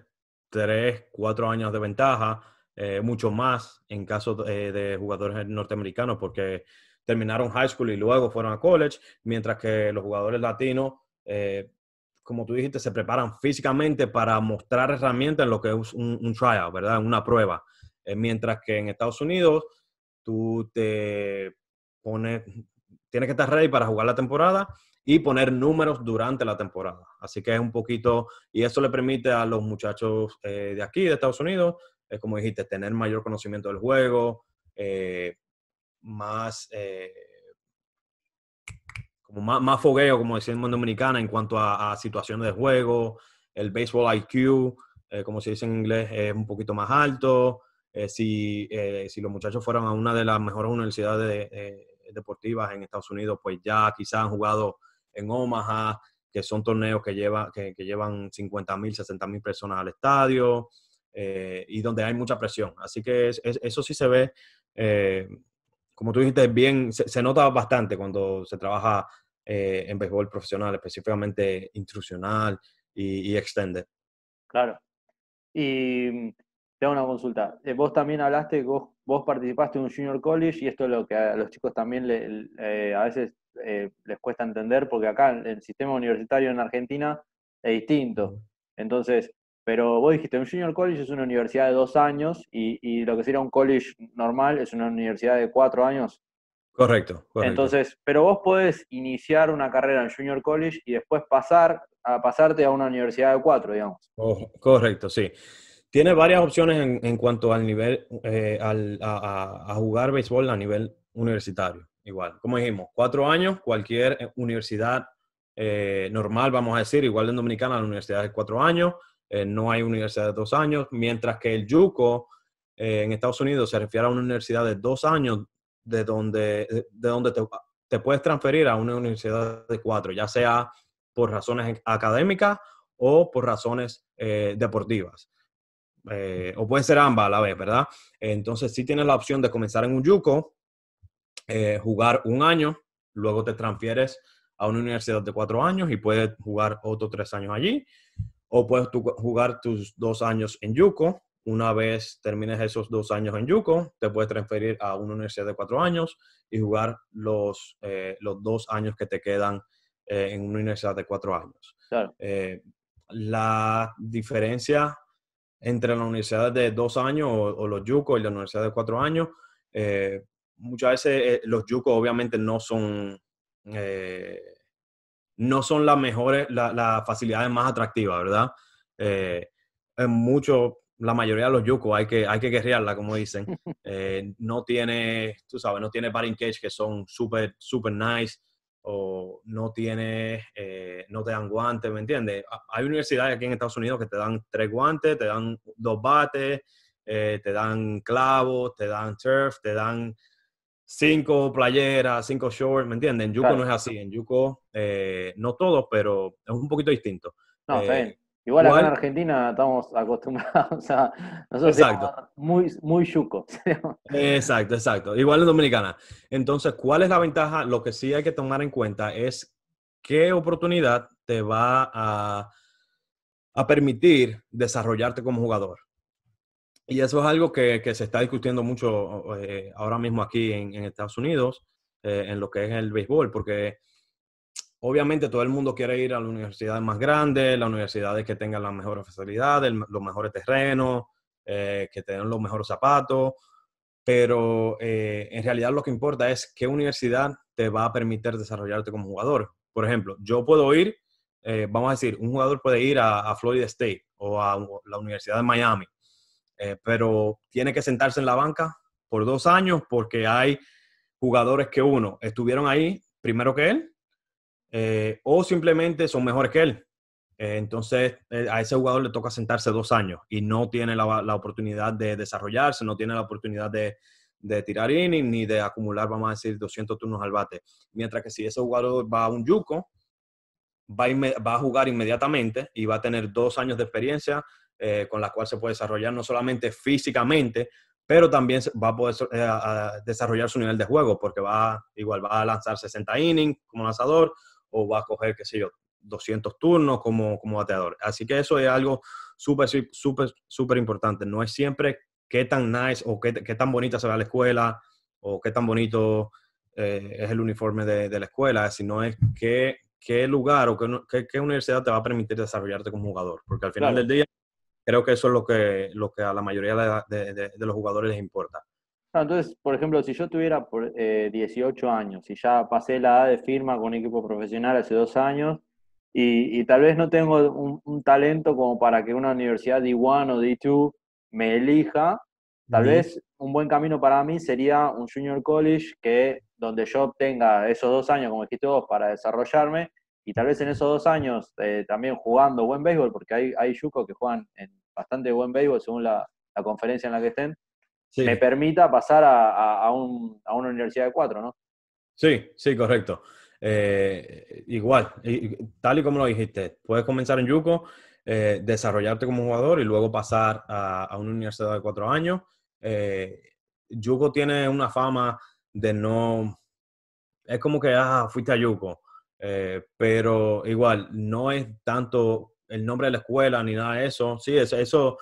tres, cuatro años de ventaja, eh, mucho más en caso eh, de jugadores norteamericanos, porque terminaron high school y luego fueron a college, mientras que los jugadores latinos, eh, como tú dijiste, se preparan físicamente para mostrar herramientas en lo que es un, trial, tryout, ¿verdad? Una prueba. mientras que en Estados Unidos, tú te pones, tienes que estar ready para jugar la temporada y poner números durante la temporada. Así que es un poquito, y eso le permite a los muchachos de aquí, de Estados Unidos, es como dijiste, tener mayor conocimiento del juego, eh, más, eh, como más, fogueo, como decimos en Dominicana, en cuanto a, situaciones de juego, el baseball IQ, eh, como se dice en inglés, es un poquito más alto. si, los muchachos fueran a una de las mejores universidades deportivas en Estados Unidos, pues ya quizás han jugado en Omaha, que son torneos que, lleva, que, llevan 50 mil, mil personas al estadio. Eh, y donde hay mucha presión. Así que eso sí se ve, eh, como tú dijiste, bien, se, nota bastante cuando se trabaja eh, en béisbol profesional, específicamente instruccional y, y Claro. Y te una consulta. Vos también hablaste, vos, vos participaste en un junior college y esto es lo que a los chicos también le, a veces les cuesta entender porque acá el sistema universitario en Argentina es distinto. Entonces, pero vos dijiste, un junior college es una universidad de dos años y, lo que sería un college normal es una universidad de cuatro años. Correcto, Entonces, pero vos puedes iniciar una carrera en junior college y después pasar a pasarte a una universidad de cuatro, digamos. correcto, sí. Tiene varias opciones en, cuanto al nivel, eh, al, a, jugar béisbol a nivel universitario. Igual, como dijimos, cuatro años, cualquier eh, universidad eh, normal, vamos a decir, igual en Dominicana, la universidad es cuatro años, eh, no hay universidad de dos años, mientras que el Yuco eh, en Estados Unidos se refiere a una universidad de dos años de donde, de donde te, puedes transferir a una universidad de cuatro, ya sea por razones académicas o por razones eh, deportivas. o pueden ser ambas a la vez, ¿verdad? Entonces, si tienes la opción de comenzar en un yuco, jugar un año, luego te transfieres a una universidad de cuatro años y puedes jugar otros tres años allí, o puedes jugar tus dos años en Yuko. Una vez termines esos dos años en Yuko, te puedes transferir a una universidad de cuatro años y jugar los, eh, los dos años que te quedan eh, en una universidad de cuatro años. Eh, la diferencia entre la universidad de dos años o, los Yuko y la universidad de cuatro años, muchas veces los Yuko obviamente no son no son las mejores, las facilidades más atractivas, ¿verdad? Eh, en mucho, la mayoría de los yucos hay que, hay que guerrearla, como dicen. Eh, no tiene, tú sabes, no tiene batting cage que son súper, súper nice o no tiene, eh, no te dan guantes, ¿me entiendes? Hay universidades aquí en Estados Unidos que te dan tres guantes, te dan dos bates, te dan clavos, te dan turf, te dan cinco playeras, cinco shorts, ¿me entienden? En Yuko no es así, en Yuko, eh, no todos, pero es un poquito distinto. No, eh, Igual, en Argentina estamos acostumbrados a... exacto. muy, muy yuco. exacto, exacto. Igual en Dominicana. Entonces, ¿cuál es la ventaja? Lo que sí hay que tomar en cuenta es qué oportunidad te va a, a permitir desarrollarte como jugador. Y eso es algo que, se está discutiendo mucho eh, ahora mismo aquí en, Estados Unidos, eh, en lo que es el béisbol, porque obviamente todo el mundo quiere ir a la universidad más grandes, las universidades que tengan la mejores facilidades, los mejores terrenos, eh, que tengan los mejores zapatos, pero en realidad lo que importa es qué universidad te va a permitir desarrollarte como jugador. Por ejemplo, yo puedo ir, vamos a decir, un jugador puede ir a Florida State o a la Universidad de Miami eh, pero tiene que sentarse en la banca por dos años porque hay jugadores que uno estuvieron ahí primero que él eh, o simplemente son mejores que él. Eh, entonces a ese jugador le toca sentarse dos años y no tiene la, oportunidad de desarrollarse, no tiene la oportunidad de, tirar inning ni de acumular, vamos a decir, 200 turnos al bate. Mientras que si ese jugador va a un yuco, va va a jugar inmediatamente y va a tener dos años de experiencia, eh, con la cual se puede desarrollar no solamente físicamente, pero también va a poder eh, desarrollar su nivel de juego, porque va igual va a lanzar 60 innings como lanzador o va a coger, qué sé yo, 200 turnos como, como bateador. Así que eso es algo súper, súper, súper importante. No es siempre qué tan nice o qué, tan bonita se ve la escuela o qué tan bonito eh, es el uniforme de, la escuela, sino es qué, qué lugar o qué, qué, universidad te va a permitir desarrollarte como jugador. Porque al final del día, creo que eso es lo que, lo que a la mayoría de, de, los jugadores les importa. Ah, entonces, por ejemplo, si yo tuviera eh, 18 años y ya pasé la edad de firma con un equipo profesional hace dos años y, y tal vez no tengo un, talento como para que una universidad D1 o D2 me elija, tal vez un buen camino para mí sería un junior college que donde yo obtenga esos dos años, como dijiste vos, para desarrollarme y tal vez en esos dos años eh, también jugando buen béisbol, porque hay, hay yucos que juegan en bastante buen béisbol según la, conferencia en la que estén, me permita pasar a, una universidad de cuatro, ¿no? Sí, sí, correcto. Eh, igual, tal y como lo dijiste, puedes comenzar en Yuko eh, desarrollarte como jugador y luego pasar a, una universidad de cuatro años. Yuko tiene una fama de no... Es como que, ah, fuiste a Yuko eh, pero igual, no es tanto el nombre de la escuela ni nada de eso. Sí, eso,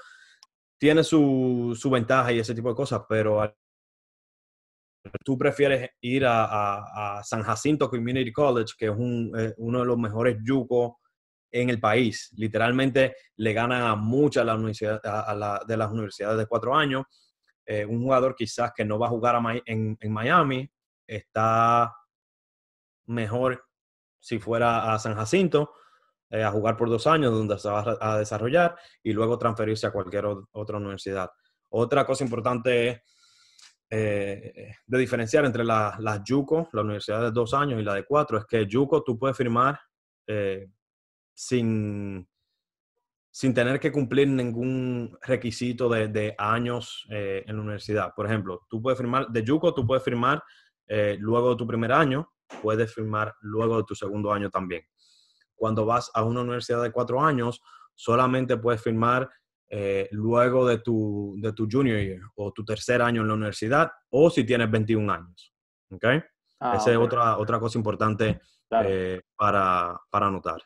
tiene su, ventaja y ese tipo de cosas, pero tú prefieres ir a, San Jacinto Community College, que es eh, uno de los mejores yucos en el país. Literalmente le ganan a muchas de las universidades de cuatro años. Eh, un jugador quizás que no va a jugar en Miami está mejor si fuera a San Jacinto eh, a jugar por dos años, donde se va a desarrollar y luego transferirse a cualquier otra universidad. Otra cosa importante eh, de diferenciar entre las la Yuco, la universidad de dos años y la de cuatro, es que Yuco tú puedes firmar eh, sin, sin tener que cumplir ningún requisito de, de años en la universidad. Por ejemplo, tú puedes firmar de Yuco, tú puedes firmar luego de tu primer año puedes firmar luego de tu segundo año también. Cuando vas a una universidad de cuatro años, solamente puedes firmar eh, luego de tu, de tu junior year o tu tercer año en la universidad o si tienes 21 años. ¿Ok? Ah, Esa es otra, otra cosa importante eh, para anotar.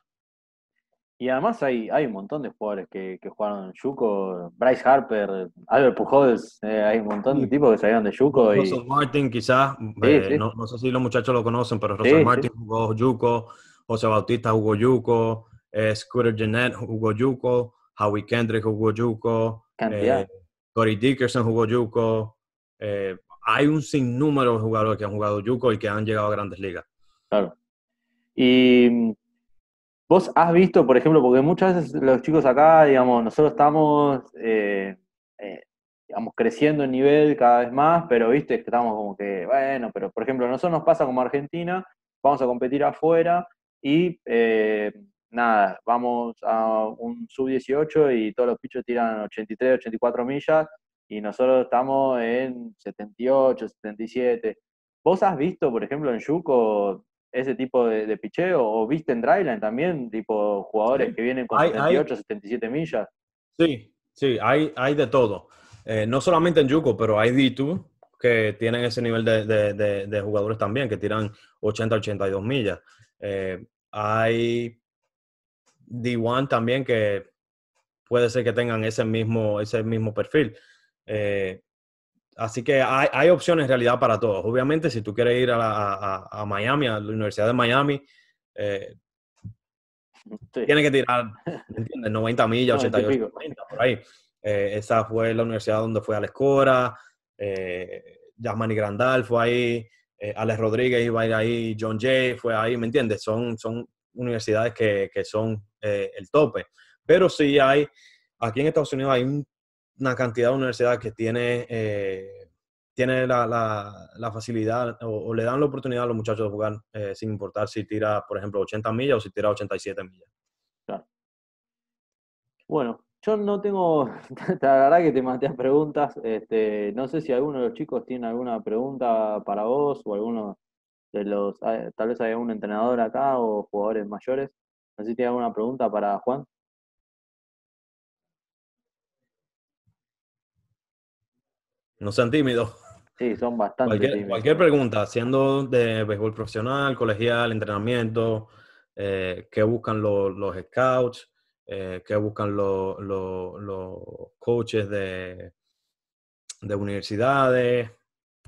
Y además hay, hay un montón de jugadores que, que jugaron Yuko, Bryce Harper, Albert Pujols, eh, hay un montón de tipos que salieron de Yuko. Y... Martin quizás, eh, No, sé si los muchachos lo conocen, pero Russell Martin jugó Yuko, José Bautista jugó Yuko, eh, Scooter Jeanette jugó Yuko, Howie Kendrick jugó Yuko, Corey Dickerson jugó Yuko. hay un sinnúmero de jugadores que han jugado Yuko y que han llegado a grandes ligas. Claro. Y mm, ¿Vos has visto, por ejemplo, porque muchas veces los chicos acá, digamos, nosotros estamos, eh, eh, digamos, creciendo en nivel cada vez más, pero, viste, que estamos como que, bueno, pero, por ejemplo, a nosotros nos pasa como Argentina, vamos a competir afuera y, eh, nada, vamos a un sub-18 y todos los pichos tiran 83, 84 millas y nosotros estamos en 78, 77. ¿Vos has visto, por ejemplo, en Yuko ese tipo de, picheo? ¿O viste en Dryland también, tipo jugadores que vienen con 78, 77 millas? Sí, sí, hay, hay de todo. Eh, no solamente en Yuko, pero hay D2 que tienen ese nivel de, de, jugadores también, que tiran 80, 82 millas. Eh, hay D1 también que puede ser que tengan ese mismo, ese mismo perfil. Eh, Así que hay, opciones en realidad para todos. Obviamente, si tú quieres ir a, Miami, a la Universidad de Miami, eh, tienes que tirar, ¿entiendes? 90 millas, 88 por ahí. Eh, esa fue la universidad donde fue Alex Cora, eh, Yasmani Grandal fue ahí, eh, Alex Rodríguez iba a ir ahí, John Jay fue ahí, ¿me entiendes? Son, son universidades que, que son eh, el tope. Pero sí hay, aquí en Estados Unidos hay un una cantidad de universidades que tiene, eh, tiene la, facilidad o, le dan la oportunidad a los muchachos de jugar eh, sin importar si tira, por ejemplo, 80 millas o si tira 87 millas. Claro. Bueno, yo no tengo, la verdad que te maté preguntas, este, no sé si alguno de los chicos tiene alguna pregunta para vos o alguno de los, ah, tal vez hay algún entrenador acá o jugadores mayores, no sé si tiene alguna pregunta para Juan. No sean tímidos. Sí, son bastante cualquier, tímidos. Cualquier pregunta, siendo de béisbol profesional, colegial, entrenamiento, eh, qué buscan los, scouts, eh, qué buscan los, los, coaches de, de, universidades,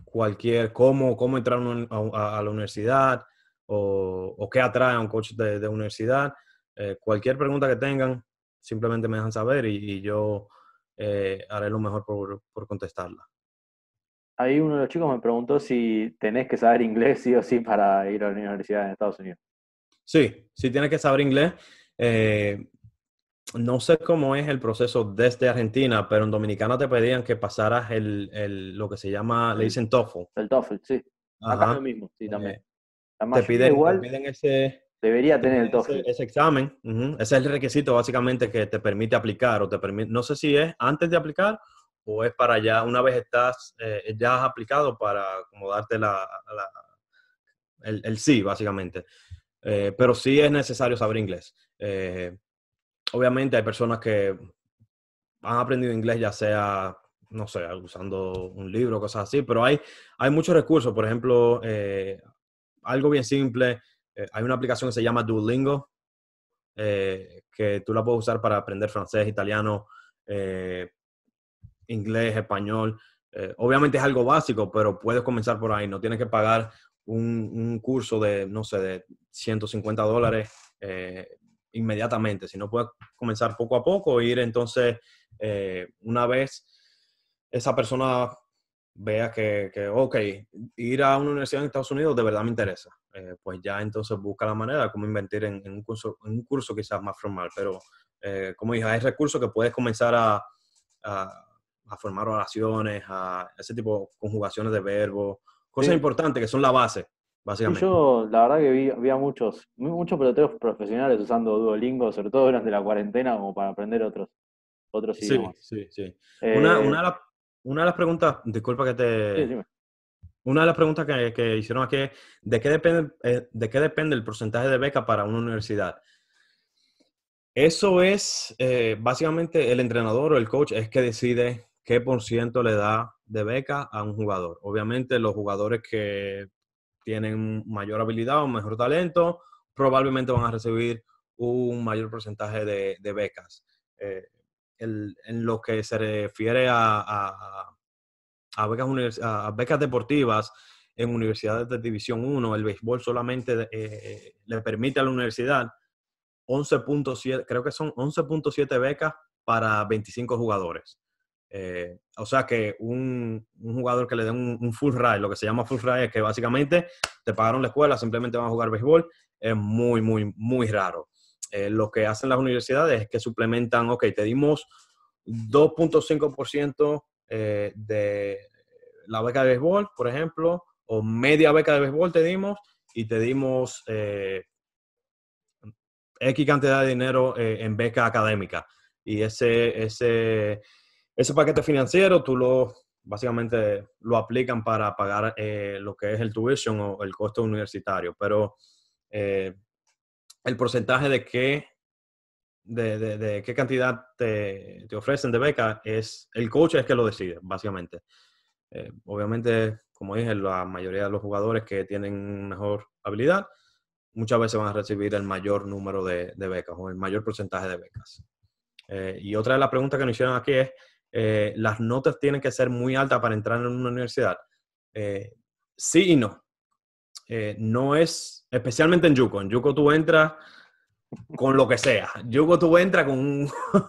cualquier, cómo, cómo entrar a, la universidad o, qué atrae a un coach de, universidad. Eh, cualquier pregunta que tengan, simplemente me dejan saber y, yo haré lo mejor por contestarla ahí uno de los chicos me preguntó si tenés que saber inglés sí o sí para ir a la universidad en Estados Unidos. Sí, sí tienes que saber inglés. Eh, no sé cómo es el proceso desde Argentina, pero en Dominicana te pedían que pasaras el, el lo que se llama, le dicen TOEFL. El TOEFL, sí. Acá lo mismo, sí, eh, también. te, piden, igual, piden ese... Debería tener el TOEFL. Ese, examen, ese es el requisito básicamente que te permite aplicar o te permite, no sé si es antes de aplicar o es para ya, una vez estás, eh, ya has aplicado para como darte la, el, sí, básicamente. Eh, pero sí es necesario saber inglés. Eh, obviamente hay personas que han aprendido inglés ya sea, no sé, usando un libro, cosas así, pero hay, hay muchos recursos. Por ejemplo, algo bien simple, hay una aplicación que se llama Duolingo, que tú la puedes usar para aprender francés, italiano, inglés, español. Eh, obviamente es algo básico, pero puedes comenzar por ahí. No tienes que pagar un, curso de, no sé, de 150 dólares eh, inmediatamente, sino puedes comenzar poco a poco e ir entonces eh, una vez esa persona vea que, ok, ir a una universidad en Estados Unidos de verdad me interesa. pues ya entonces busca la manera de cómo invertir en, un, curso, en un curso quizás más formal. Pero como dije, hay recursos que puedes comenzar a, a formar oraciones, a ese tipo de conjugaciones de verbos, cosas importantes que son la base, básicamente. yo, la verdad que vi, a muchos, muchos peloteros profesionales usando Duolingo, sobre todo durante la cuarentena, como para aprender otros, otros idiomas. Sí, sí, sí. una, eh, una, de las, una, de las, preguntas, disculpa que te... una de las preguntas que, hicieron aquí es, ¿de qué, depende, eh, ¿de qué depende el porcentaje de beca para una universidad? Eso es eh, básicamente el entrenador o el coach es que decide qué por ciento le da de beca a un jugador. Obviamente los jugadores que tienen mayor habilidad o mejor talento probablemente van a recibir un mayor porcentaje de, becas. Eh, en lo que se refiere a, becas, becas deportivas en universidades de División 1, el béisbol solamente eh, le permite a la universidad 11.7, creo que son 11.7 becas para 25 jugadores. Eh, o sea que un, jugador que le den un, full ride, lo que se llama full ride es que básicamente te pagaron la escuela, simplemente van a jugar béisbol, es muy, muy, muy raro. Eh, lo que hacen las universidades es que suplementan, ok, te dimos 2.5% eh, de la beca de béisbol, por ejemplo, o media beca de béisbol te dimos y te dimos X cantidad de dinero en beca académica. Y ese, ese ese paquete financiero tú lo básicamente lo aplican para pagar eh, lo que es el tuition o el costo universitario, pero eh, el porcentaje de qué, de, qué cantidad te, ofrecen de becas, es el coach es que lo decide, básicamente. Eh, obviamente, como dije, la mayoría de los jugadores que tienen mejor habilidad muchas veces van a recibir el mayor número de, de becas o el mayor porcentaje de becas. y otra de las preguntas que nos hicieron aquí es, eh, las notas tienen que ser muy altas para entrar en una universidad. Eh, sí y no. Eh, no es, especialmente en Yuko. En Yuko tú entras con lo que sea. Yuko tú entras con un...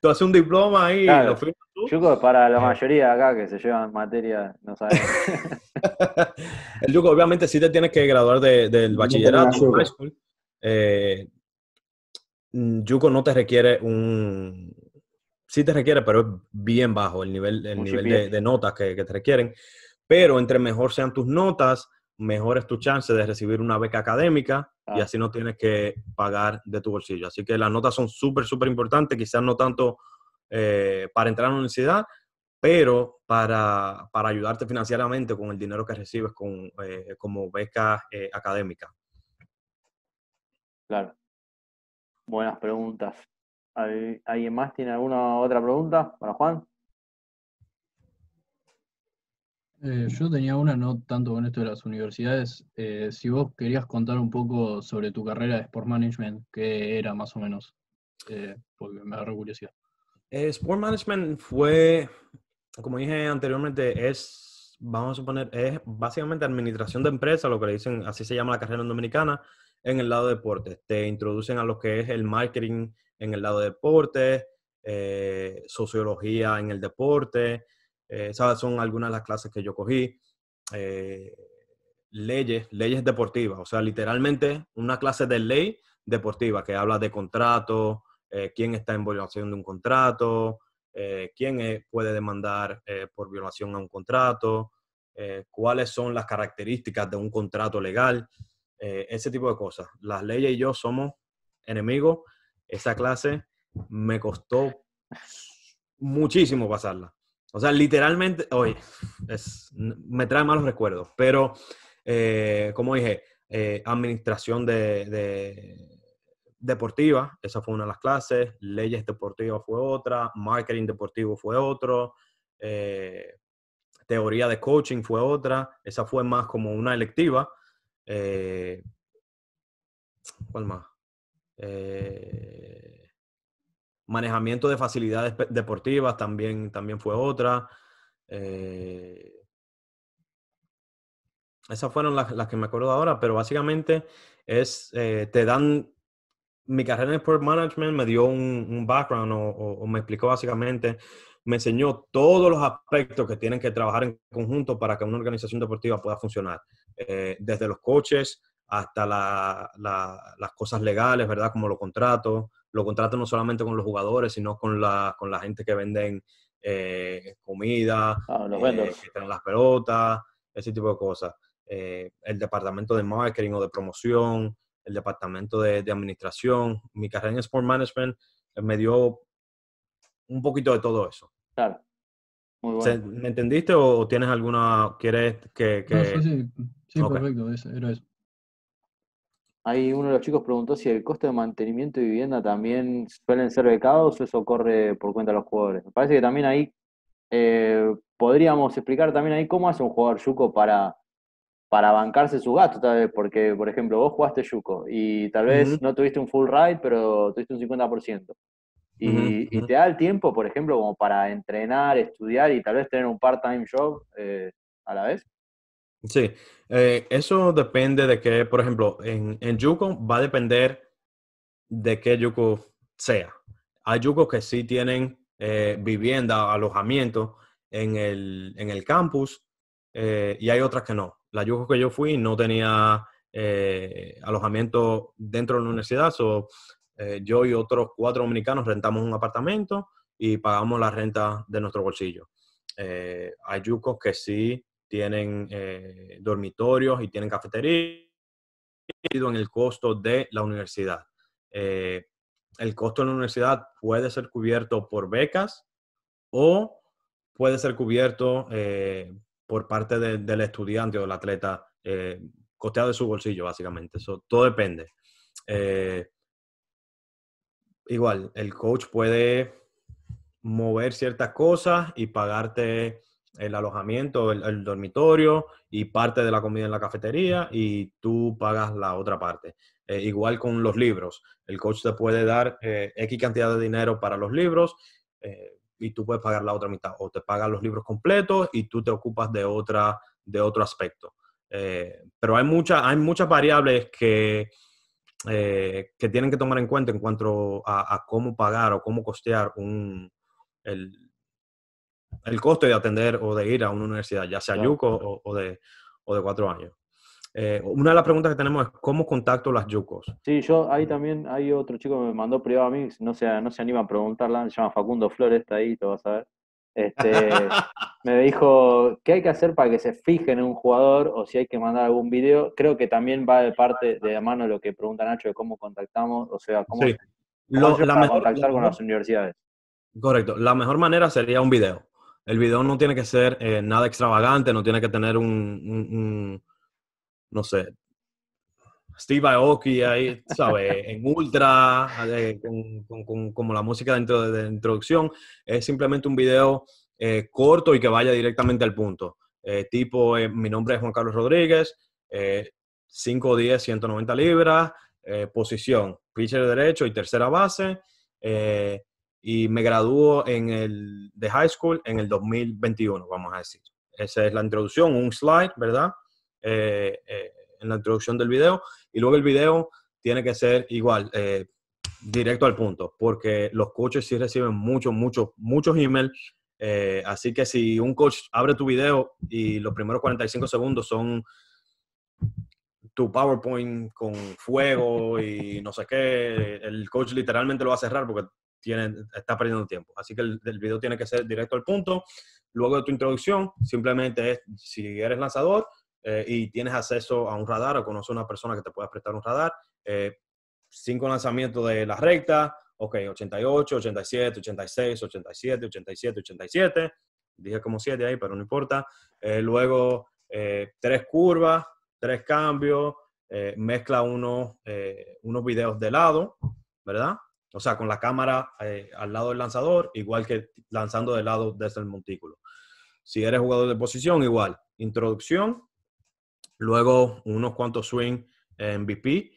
tú haces un diploma y lo firmas tú. para la mayoría acá que se llevan materia, no sabes. el Yuko obviamente si te tienes que graduar del bachillerato, mm, Yuko no te requiere un, sí te requiere, pero es bien bajo el nivel, el nivel de, notas que, te requieren. Pero entre mejor sean tus notas, mejor es tu chance de recibir una beca académica y ah. así no tienes que pagar de tu bolsillo. Así que las notas son súper, súper importantes, quizás no tanto eh, para entrar a la universidad, pero para, para, ayudarte financieramente con el dinero que recibes con, eh, como beca eh, académica. Claro. Buenas preguntas. ¿Alguien más tiene alguna otra pregunta para Juan? Eh, yo tenía una, no tanto con esto de las universidades. Eh, si vos querías contar un poco sobre tu carrera de Sport Management, ¿qué era más o menos? Eh, porque me agarró curiosidad. Sport Management fue, como dije anteriormente, es, vamos a suponer, es básicamente administración de empresa, lo que le dicen, así se llama la carrera en dominicana, en el lado de deportes. Te introducen a lo que es el marketing, en el lado de deporte, eh, sociología en el deporte. Eh, esas son algunas de las clases que yo cogí. Eh, leyes, leyes deportivas, o sea, literalmente una clase de ley deportiva que habla de contrato, quién está en violación de un contrato, quién puede demandar por violación a un contrato, cuáles son las características de un contrato legal, ese tipo de cosas. Las leyes y yo somos enemigos esa clase me costó muchísimo pasarla. O sea, literalmente, hoy me trae malos recuerdos, pero eh, como dije, eh, administración de, deportiva, esa fue una de las clases, leyes deportivas fue otra, marketing deportivo fue otro, eh, teoría de coaching fue otra, esa fue más como una electiva. ¿Cuál más? Eh, manejamiento de facilidades deportivas también, también fue otra. Eh, esas fueron las, que me acuerdo ahora, pero básicamente es, eh, te dan, mi carrera en Sport Management me dio un, background o, me explicó básicamente, me enseñó todos los aspectos que tienen que trabajar en conjunto para que una organización deportiva pueda funcionar, desde los coches hasta la, las cosas legales, ¿verdad? Como los contratos, los contratos no solamente con los jugadores, sino con la, con la gente que venden eh, comida, ah, eh, que tienen las pelotas, ese tipo de cosas. Eh, el departamento de marketing o de promoción, el departamento de, administración. Mi carrera en Sport Management me dio un poquito de todo eso. Claro. ¿Me entendiste o tienes alguna, quieres que... sí, sí, sí era eso. Ahí uno de los chicos preguntó si el costo de mantenimiento y vivienda también suelen ser becados o eso corre por cuenta de los jugadores. Me parece que también ahí eh, podríamos explicar también ahí cómo hace un jugador Yuko para, para bancarse su gasto, tal vez, porque, por ejemplo, vos jugaste Yuko y tal vez no tuviste un full ride, pero tuviste un 50%. Y, y, te da el tiempo, por ejemplo, como para entrenar, estudiar y tal vez tener un part-time job eh, a la vez. Sí, eh, eso depende de que, por ejemplo, en, en Yuko va a depender de qué Yuko sea. Hay Yuko que sí tienen eh, vivienda, alojamiento en el, campus eh, y hay otras que no. La Yuko que yo fui no tenía alojamiento dentro de la universidad, so, yo y otros cuatro dominicanos rentamos un apartamento y pagamos la renta de nuestro bolsillo. hay Yuko que sí tienen eh, dormitorios y tienen cafetería en el costo de la universidad. Eh, el costo de la universidad puede ser cubierto por becas o puede ser cubierto eh, por parte del estudiante o del atleta, costeado de su bolsillo, básicamente. Eso todo depende. igual, el coach puede mover ciertas cosas y pagarte el alojamiento, el, dormitorio y parte de la comida en la cafetería y tú pagas la otra parte. Eh, igual con los libros, el coach te puede dar eh, X cantidad de dinero para los libros eh, y tú puedes pagar la otra mitad o te pagan los libros completos y tú te ocupas de, otra, de otro aspecto. pero hay, mucha, hay muchas variables que, que tienen que tomar en cuenta en cuanto a, cómo pagar o cómo costear un, el costo de atender o de ir a una universidad, ya sea Yuko o, de, de cuatro años. Eh, una de las preguntas que tenemos es cómo contacto las yucos. Sí, yo ahí también hay otro chico que me mandó privado a mí, no se, no se anima a preguntarla, se llama Facundo Flores, está ahí, te vas a ver. Este, me dijo, ¿qué hay que hacer para que se fijen en un jugador o si hay que mandar algún video? Creo que también va de parte, de la mano, lo que pregunta Nacho de cómo contactamos, o sea, cómo, sí. contactar con las universidades. Correcto, la mejor manera sería un video. El video no tiene que ser eh, nada extravagante, no tiene que tener un, no sé, Steve Aoki ahí, ¿sabes? en ultra, eh, con, como la música dentro de, la introducción. Es simplemente un video eh, corto y que vaya directamente al punto. tipo, mi nombre es Juan Carlos Rodríguez, 5, 10, 190 libras, posición, pitcher derecho y tercera base y me graduó en el de high school en el 2021, vamos a decir. Esa es la introducción, un slide, ¿verdad? Eh, eh, en la introducción del video. Y luego el video tiene que ser igual, eh, directo al punto, porque los coaches sí reciben muchos, muchos, muchos emails. así que si un coach abre tu video y los primeros 45 segundos son tu PowerPoint con fuego y no sé qué, el coach literalmente lo va a cerrar porque está perdiendo tiempo. Así que el, video tiene que ser directo al punto. Luego de tu introducción, simplemente es, si eres lanzador eh, y tienes acceso a un radar o conoces a una persona que te pueda prestar un radar, eh, cinco lanzamientos de la recta, ok, 88, 87, 86, 87, 87, 87, dije como siete ahí, pero no importa. Eh, luego, tres curvas, tres cambios, mezcla unos videos de lado, ¿verdad? o sea, con la cámara eh, al lado del lanzador, igual que lanzando del lado desde el montículo. Si eres jugador de posición, igual, introducción, luego unos cuantos swings en eh,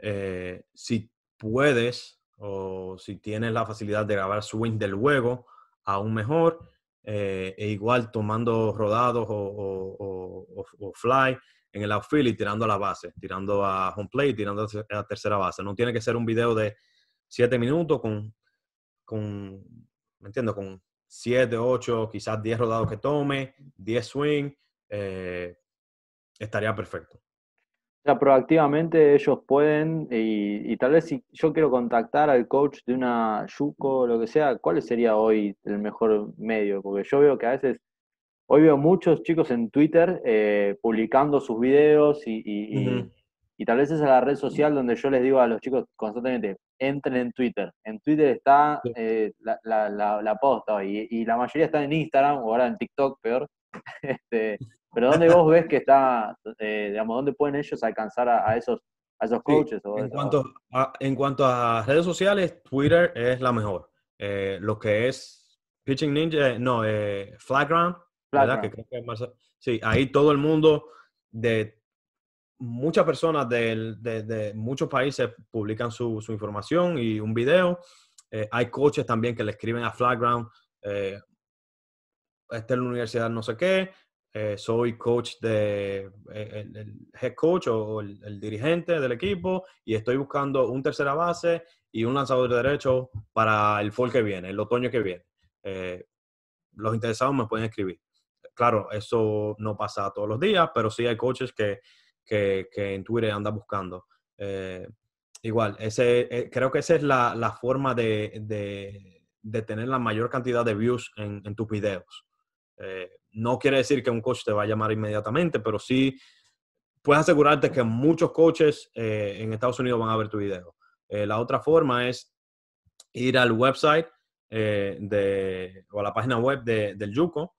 VP. si puedes o si tienes la facilidad de grabar swing del juego, aún mejor. Eh, e igual tomando rodados o, fly en el outfield y tirando a la base, tirando a home plate, tirando a tercera base. No tiene que ser un video de siete minutos con, con ¿me entiendo? Con siete, ocho, quizás diez rodados que tome, diez swing, eh, estaría perfecto. O sea, proactivamente ellos pueden, y, y, tal vez si yo quiero contactar al coach de una Yuko o lo que sea, ¿cuál sería hoy el mejor medio? Porque yo veo que a veces, hoy veo muchos chicos en Twitter eh, publicando sus videos y, y tal vez esa es la red social donde yo les digo a los chicos constantemente, entren en Twitter. En Twitter está eh, la, posta y, la mayoría está en Instagram o ahora en TikTok, peor. Este, pero ¿dónde vos ves que está, eh, digamos, dónde pueden ellos alcanzar a, esos, a esos coaches? en, cuanto a, redes sociales, Twitter es la mejor. Eh, lo que es Pitching Ninja, no, eh, ¿verdad? es sí, ahí todo el mundo de muchas personas de, muchos países publican su, información y un video. Eh, hay coaches también que le escriben a Flatground, eh, esta es la universidad no sé qué, eh, soy coach de, eh, el, head coach o el, dirigente del equipo y estoy buscando un tercera base y un lanzador de derecho para el fall que viene, el otoño que viene. los interesados me pueden escribir. Claro, eso no pasa todos los días, pero sí hay coaches que, que, en Twitter anda buscando. Eh, igual, ese, eh, creo que esa es la, forma de, tener la mayor cantidad de views en, tus videos. Eh, no quiere decir que un coach te va a llamar inmediatamente, pero sí puedes asegurarte que muchos coaches en Estados Unidos van a ver tu video. la otra forma es ir al website de, o a la página web de, del Yuko.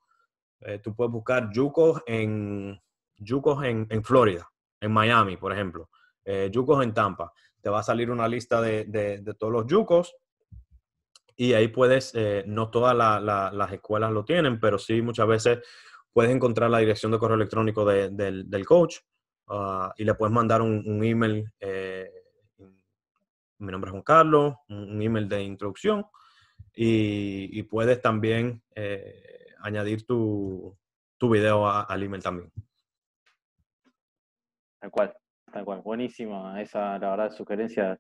tú puedes buscar Yuko en, Yuko en Florida en Miami, por ejemplo, eh, yucos en Tampa. Te va a salir una lista de, todos los yucos y ahí puedes, eh, no todas las escuelas lo tienen, pero sí muchas veces puedes encontrar la dirección de correo electrónico del, coach ah, y le puedes mandar un, email. Eh, mi nombre es Juan Carlos, un email de introducción y, puedes también añadir tu, tu video al email también. Tal cual, tal cual. Buenísima. Esa, la verdad, sugerencia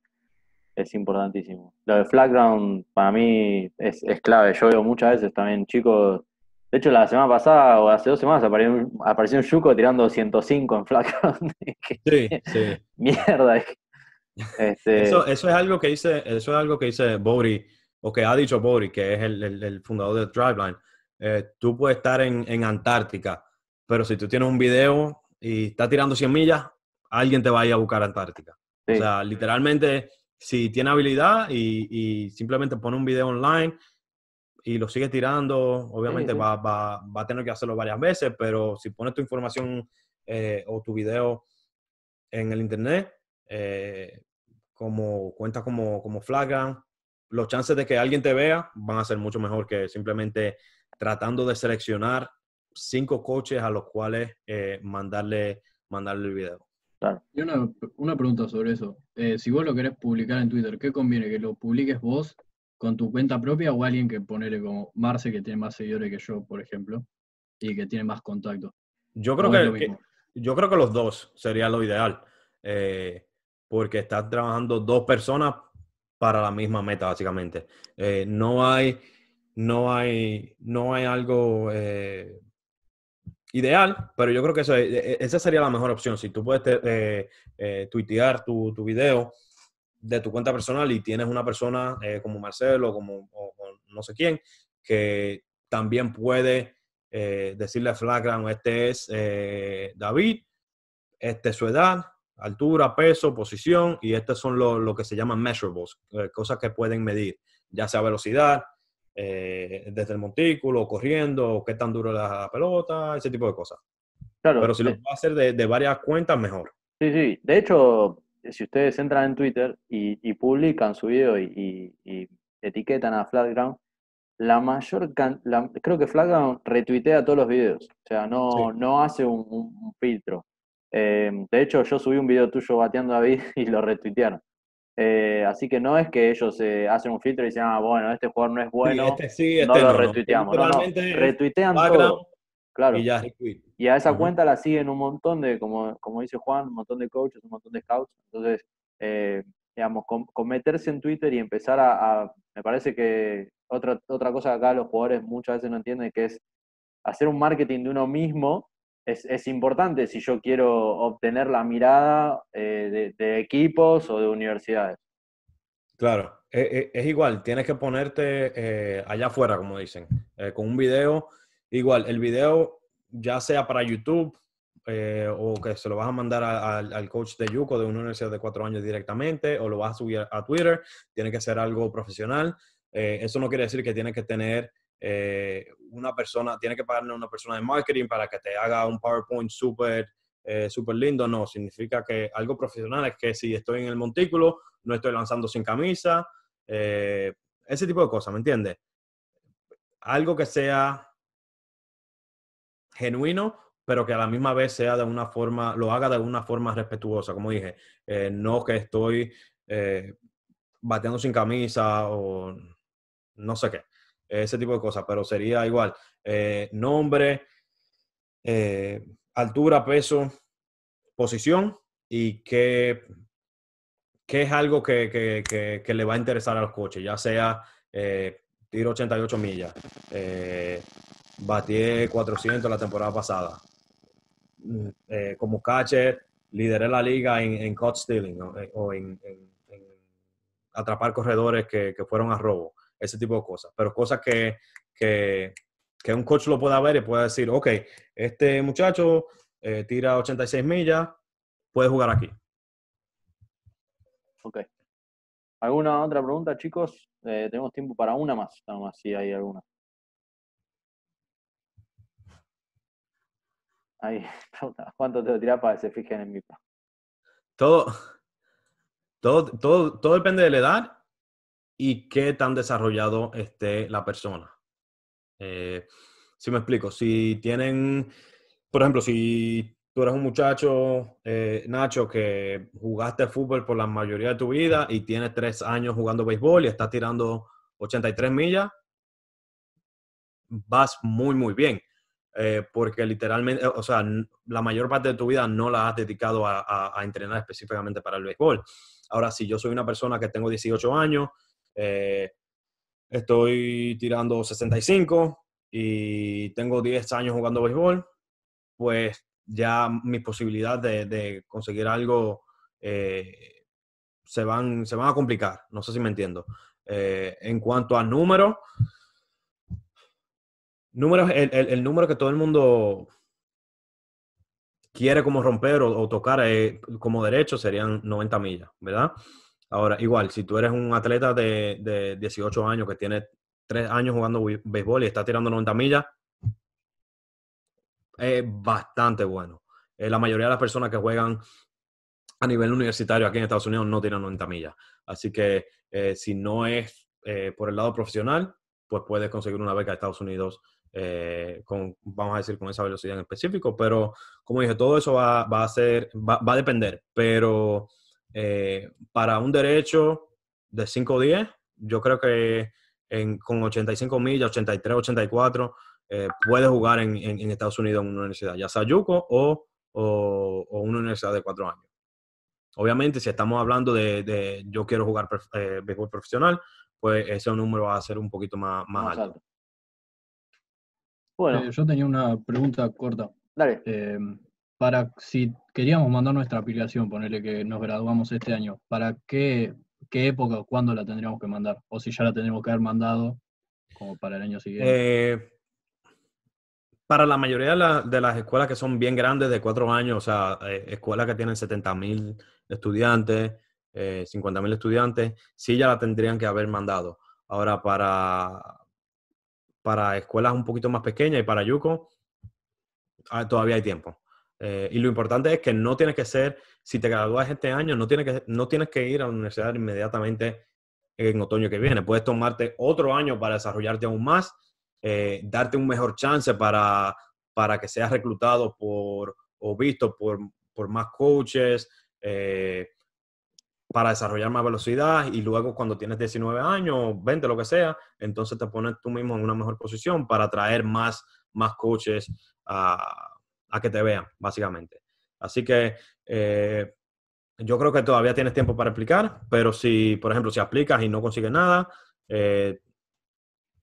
es importantísimo. Lo de Ground para mí es, clave. Yo veo muchas veces también chicos. De hecho, la semana pasada o hace dos semanas apareció un, apareció Yuko tirando 105 en Flatground. sí, sí. Mierda. Este, eso, es algo que dice, eso es algo que dice Bori, o que ha dicho Bori, que es el, fundador de Driveline. Eh, tú puedes estar en, en Antártica, pero si tú tienes un video y está tirando 100 millas, alguien te va a ir a buscar a Antártica. O sea, literalmente, si tiene habilidad y, simplemente pone un video online y lo sigue tirando, obviamente Va, a tener que hacerlo varias veces, pero si pones tu información eh, o tu video en el internet, eh, como cuenta como, como los chances de que alguien te vea van a ser mucho mejor que simplemente tratando de seleccionar cinco coches a los cuales eh, mandarle, mandarle el video. Y una, pregunta sobre eso. Eh, si vos lo querés publicar en Twitter, ¿qué conviene? ¿Que lo publiques vos con tu cuenta propia o alguien que ponele como Marce, que tiene más seguidores que yo, por ejemplo, y que tiene más contacto? Yo creo, que, yo creo que los dos sería lo ideal, eh, porque estás trabajando dos personas para la misma meta, básicamente. no hay, no hay, no hay algo ideal, pero yo creo que e, e, esa sería la mejor opción. Si tú puedes eh, eh, tuitear tu, video de tu cuenta personal y tienes una persona eh, como Marcelo como, o, no sé quién, que también puede decirle a Flagran, este es David, este su edad, altura, peso, posición, y estos son lo, lo que se llaman measurables, cosas que pueden medir, ya sea velocidad, eh, desde el montículo, corriendo, qué tan duro la pelota, ese tipo de cosas. Pero si lo va eh. a hacer de, varias cuentas, mejor. Sí, sí. De hecho, si ustedes entran en Twitter y, publican su video y, etiquetan a Flatground, la mayor creo que Flatground retuitea todos los videos. O sea, no, no hace un, filtro. Eh, de hecho, yo subí un video tuyo bateando a David y lo retuitearon. Eh, así que no es que ellos eh, hacen un filtro y dicen, ah, bueno, este jugador no es bueno, este este no lo retuiteamos. No, retuitean todo. Claro. Y, a esa cuenta la siguen un montón de, como, como dice Juan, un montón de coaches, un montón de scouts. Entonces, eh, digamos, con, meterse en Twitter y empezar a, me parece que otra, otra cosa que acá los jugadores muchas veces no entienden, que es hacer un marketing de uno mismo es, importante si yo quiero obtener la mirada eh, de, equipos o de universidades. Claro, e, e, es, igual, tienes que ponerte eh, allá afuera, como dicen, eh, con un video. Igual, el video ya sea para YouTube o que se lo vas a mandar al coach de Yuko de una universidad de cuatro años directamente o lo vas a subir a Twitter, tiene que ser algo profesional. eso no quiere decir que tienes que tener eh, una persona, tiene que pagarle a una persona de marketing para que te haga un PowerPoint súper eh, super lindo, no, significa que algo profesional es que si estoy en el montículo, no estoy lanzando sin camisa, eh, ese tipo de cosas, ¿me entiendes? Algo que sea genuino, pero que a la misma vez sea de una forma, lo haga de una forma respetuosa, como dije, no que estoy bateando sin camisa o no sé qué ese tipo de cosas, pero sería igual. Eh, nombre, eh, altura, peso, posición y qué, qué es algo que, le va a interesar al coche, ya sea eh, tiro 88 millas, eh, batí 400 la temporada pasada, mm, como catcher, lideré la liga en, en cut stealing o en, atrapar corredores que, fueron a robo ese tipo de cosas. Pero cosas que, un coach lo pueda ver y pueda decir, ok, este muchacho eh, tira 86 millas, puede jugar aquí. Ok. ¿Alguna otra pregunta, chicos? Eh, tenemos tiempo para una más, si hay alguna. Ahí, ¿cuánto te tirar para que se fijen en mi? Todo, todo, todo, todo depende de la edad y qué tan desarrollado esté la persona. Eh, si me explico, si tienen, por ejemplo, si tú eres un muchacho, eh, Nacho, que jugaste fútbol por la mayoría de tu vida y tienes tres años jugando béisbol y estás tirando 83 millas, vas muy, muy bien. Eh, porque literalmente, o sea, la mayor parte de tu vida no la has dedicado a, a entrenar específicamente para el béisbol. Ahora, si yo soy una persona que tengo 18 años, eh, estoy tirando 65 y tengo 10 años jugando béisbol, pues ya mis posibilidades de, conseguir algo eh, se, van, se van a complicar. No sé si me entiendo. Eh, en cuanto a números, el, número que todo el mundo quiere como romper o, tocar como derecho serían 90 millas, ¿verdad? Ahora, igual, si tú eres un atleta de, 18 años que tiene 3 años jugando béisbol y está tirando 90 millas, es bastante bueno. Eh, la mayoría de las personas que juegan a nivel universitario aquí en Estados Unidos no tiran 90 millas. Así que eh, si no es eh, por el lado profesional, pues puedes conseguir una beca a Estados Unidos con, vamos a decir, con esa velocidad en específico. Pero como dije, todo eso va, va a ser, va, va, a depender. Pero eh, para un derecho de 5-10, yo creo que en, con 85 millas, 83, 84, puede jugar en, Estados Unidos en una universidad, ya sea Yuko o, una universidad de 4 años. Obviamente, si estamos hablando de, yo quiero jugar eh, béisbol profesional, pues ese número va a ser un poquito más, alto. Bueno. Eh, yo tenía una pregunta corta. Dale para si queríamos mandar nuestra aplicación, ponerle que nos graduamos este año, ¿para qué, qué época o cuándo la tendríamos que mandar? O si ya la tendríamos que haber mandado como para el año siguiente. Eh, para la mayoría de, de, las escuelas que son bien grandes, de cuatro años, o sea, eh, escuelas que tienen 70.000 estudiantes, 50.000 eh, estudiantes, sí ya la tendrían que haber mandado. Ahora, para, para escuelas un poquito más pequeñas y para Yuko, ah, todavía hay tiempo. Eh, y lo importante es que no tienes que ser, si te gradúas este año, no tienes que, no tienes que ir a la universidad inmediatamente en otoño que viene. Puedes tomarte otro año para desarrollarte aún más, eh, darte un mejor chance para, que seas reclutado por, o visto por, por más coaches, eh, para desarrollar más velocidad y luego cuando tienes 19 años, 20, lo que sea, entonces te pones tú mismo en una mejor posición para atraer más, más coaches a a que te vean, básicamente. Así que eh, yo creo que todavía tienes tiempo para explicar, pero si, por ejemplo, si aplicas y no consigues nada, 100%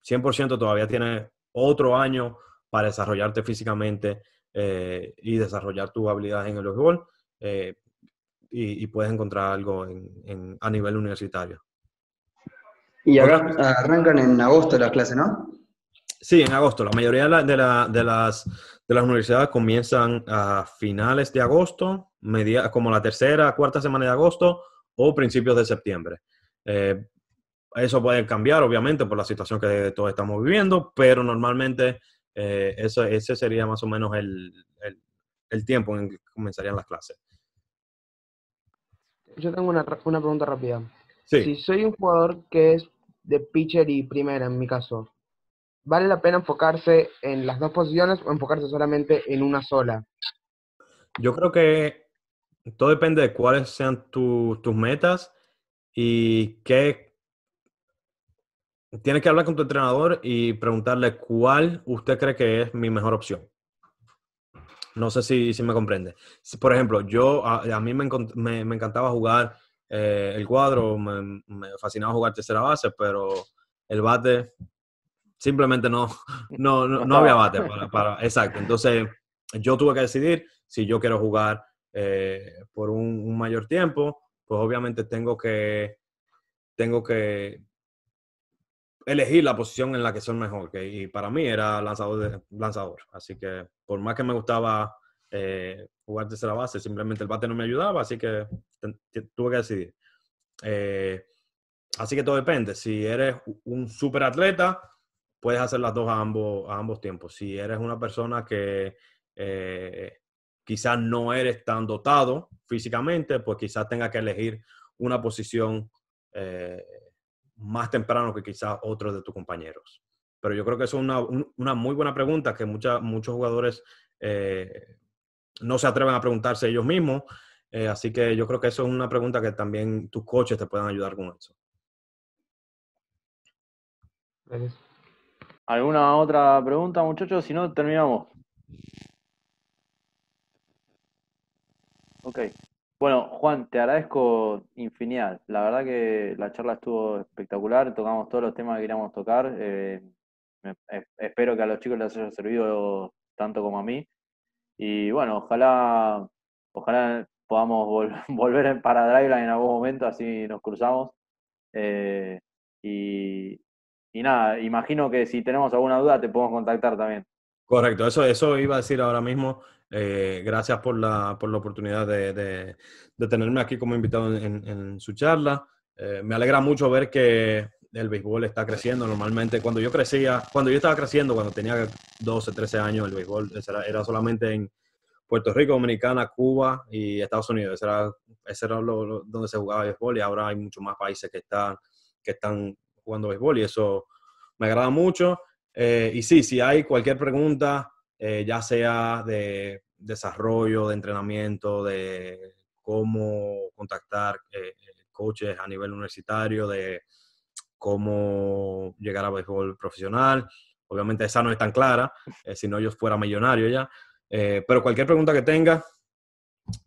eh, todavía tienes otro año para desarrollarte físicamente eh, y desarrollar tus habilidades en el fútbol y, puedes encontrar algo a nivel universitario. Y ahora arrancan en agosto las clases, ¿no? Sí, en agosto. La mayoría de las de las universidades comienzan a finales de agosto, media, como la tercera, cuarta semana de agosto o principios de septiembre. Eh, eso puede cambiar, obviamente, por la situación que todos estamos viviendo, pero normalmente eh, ese sería más o menos el, tiempo en que comenzarían las clases. Yo tengo una, una pregunta rápida. Si soy un jugador que es de pitcher y primera, en mi caso, ¿Vale la pena enfocarse en las dos posiciones o enfocarse solamente en una sola? Yo creo que todo depende de cuáles sean tus metas y qué... Tienes que hablar con tu entrenador y preguntarle cuál usted cree que es mi mejor opción. No sé si, me comprende. Por ejemplo, yo a, mí me, encantaba jugar eh, el cuadro, me fascinaba jugar tercera base, pero el bate simplemente no, no, no, había bate para, Exacto. Entonces, yo tuve que decidir si yo quiero jugar eh, por un, mayor tiempo, pues obviamente tengo que, tengo que elegir la posición en la que soy mejor. y para mí era lanzador, de, lanzador. Así que, por más que me gustaba eh, jugar desde la base, simplemente el bate no me ayudaba, así que tuve que decidir. Eh, así que todo depende. Si eres un super atleta, puedes hacer las dos a ambos, a ambos tiempos. Si eres una persona que eh, quizás no eres tan dotado físicamente, pues quizás tenga que elegir una posición eh, más temprano que quizás otros de tus compañeros. Pero yo creo que eso es una, muy buena pregunta que mucha, muchos jugadores eh, no se atreven a preguntarse ellos mismos. así que yo creo que eso es una pregunta que también tus coaches te puedan ayudar con eso. Gracias. ¿Alguna otra pregunta, muchachos? Si no, terminamos. Ok. Bueno, Juan, te agradezco infinidad. La verdad que la charla estuvo espectacular, tocamos todos los temas que queríamos tocar. Eh, espero que a los chicos les haya servido tanto como a mí. Y bueno, ojalá, ojalá podamos volver para Driveline en algún momento, así nos cruzamos. Eh, y, y nada, imagino que si tenemos alguna duda te podemos contactar también. Correcto, eso, eso iba a decir ahora mismo. Eh, gracias por la, oportunidad de, tenerme aquí como invitado en, su charla. Eh, me alegra mucho ver que el béisbol está creciendo. Normalmente, cuando yo crecía, cuando yo estaba creciendo, cuando tenía 12, 13 años, el béisbol era, solamente en Puerto Rico, Dominicana, Cuba y Estados Unidos. Ese era, era donde se jugaba el béisbol y ahora hay muchos más países que están, que están jugando béisbol y eso me agrada mucho. Eh, y sí, si hay cualquier pregunta, eh, ya sea de desarrollo, de entrenamiento, de cómo contactar eh, coaches a nivel universitario, de cómo llegar a béisbol profesional. Obviamente esa no es tan clara, si no yo fuera millonario ya. pero cualquier pregunta que tenga,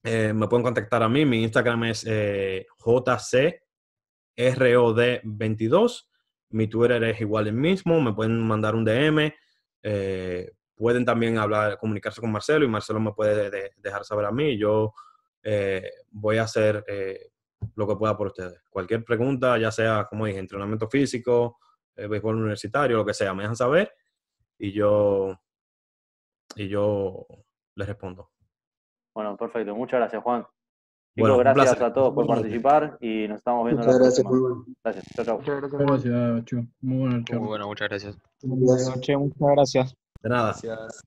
me pueden contactar a mí. Mi Instagram es eh, JCROD22. Mi Twitter es igual el mismo, me pueden mandar un DM, eh, pueden también hablar, comunicarse con Marcelo y Marcelo me puede dejar saber a mí. Yo eh, voy a hacer eh, lo que pueda por ustedes. Cualquier pregunta, ya sea, como dije, entrenamiento físico, béisbol universitario, lo que sea, me dejan saber y yo, y yo les respondo. Bueno, perfecto. Muchas gracias, Juan bueno, gracias a todos por participar y nos estamos viendo. Muchas la gracias, próxima. Gracias, chao, chao. Muchas gracias, Muy bueno, chao. Muy bueno, muchas gracias. Buenas noches, muchas gracias. De nada. Gracias.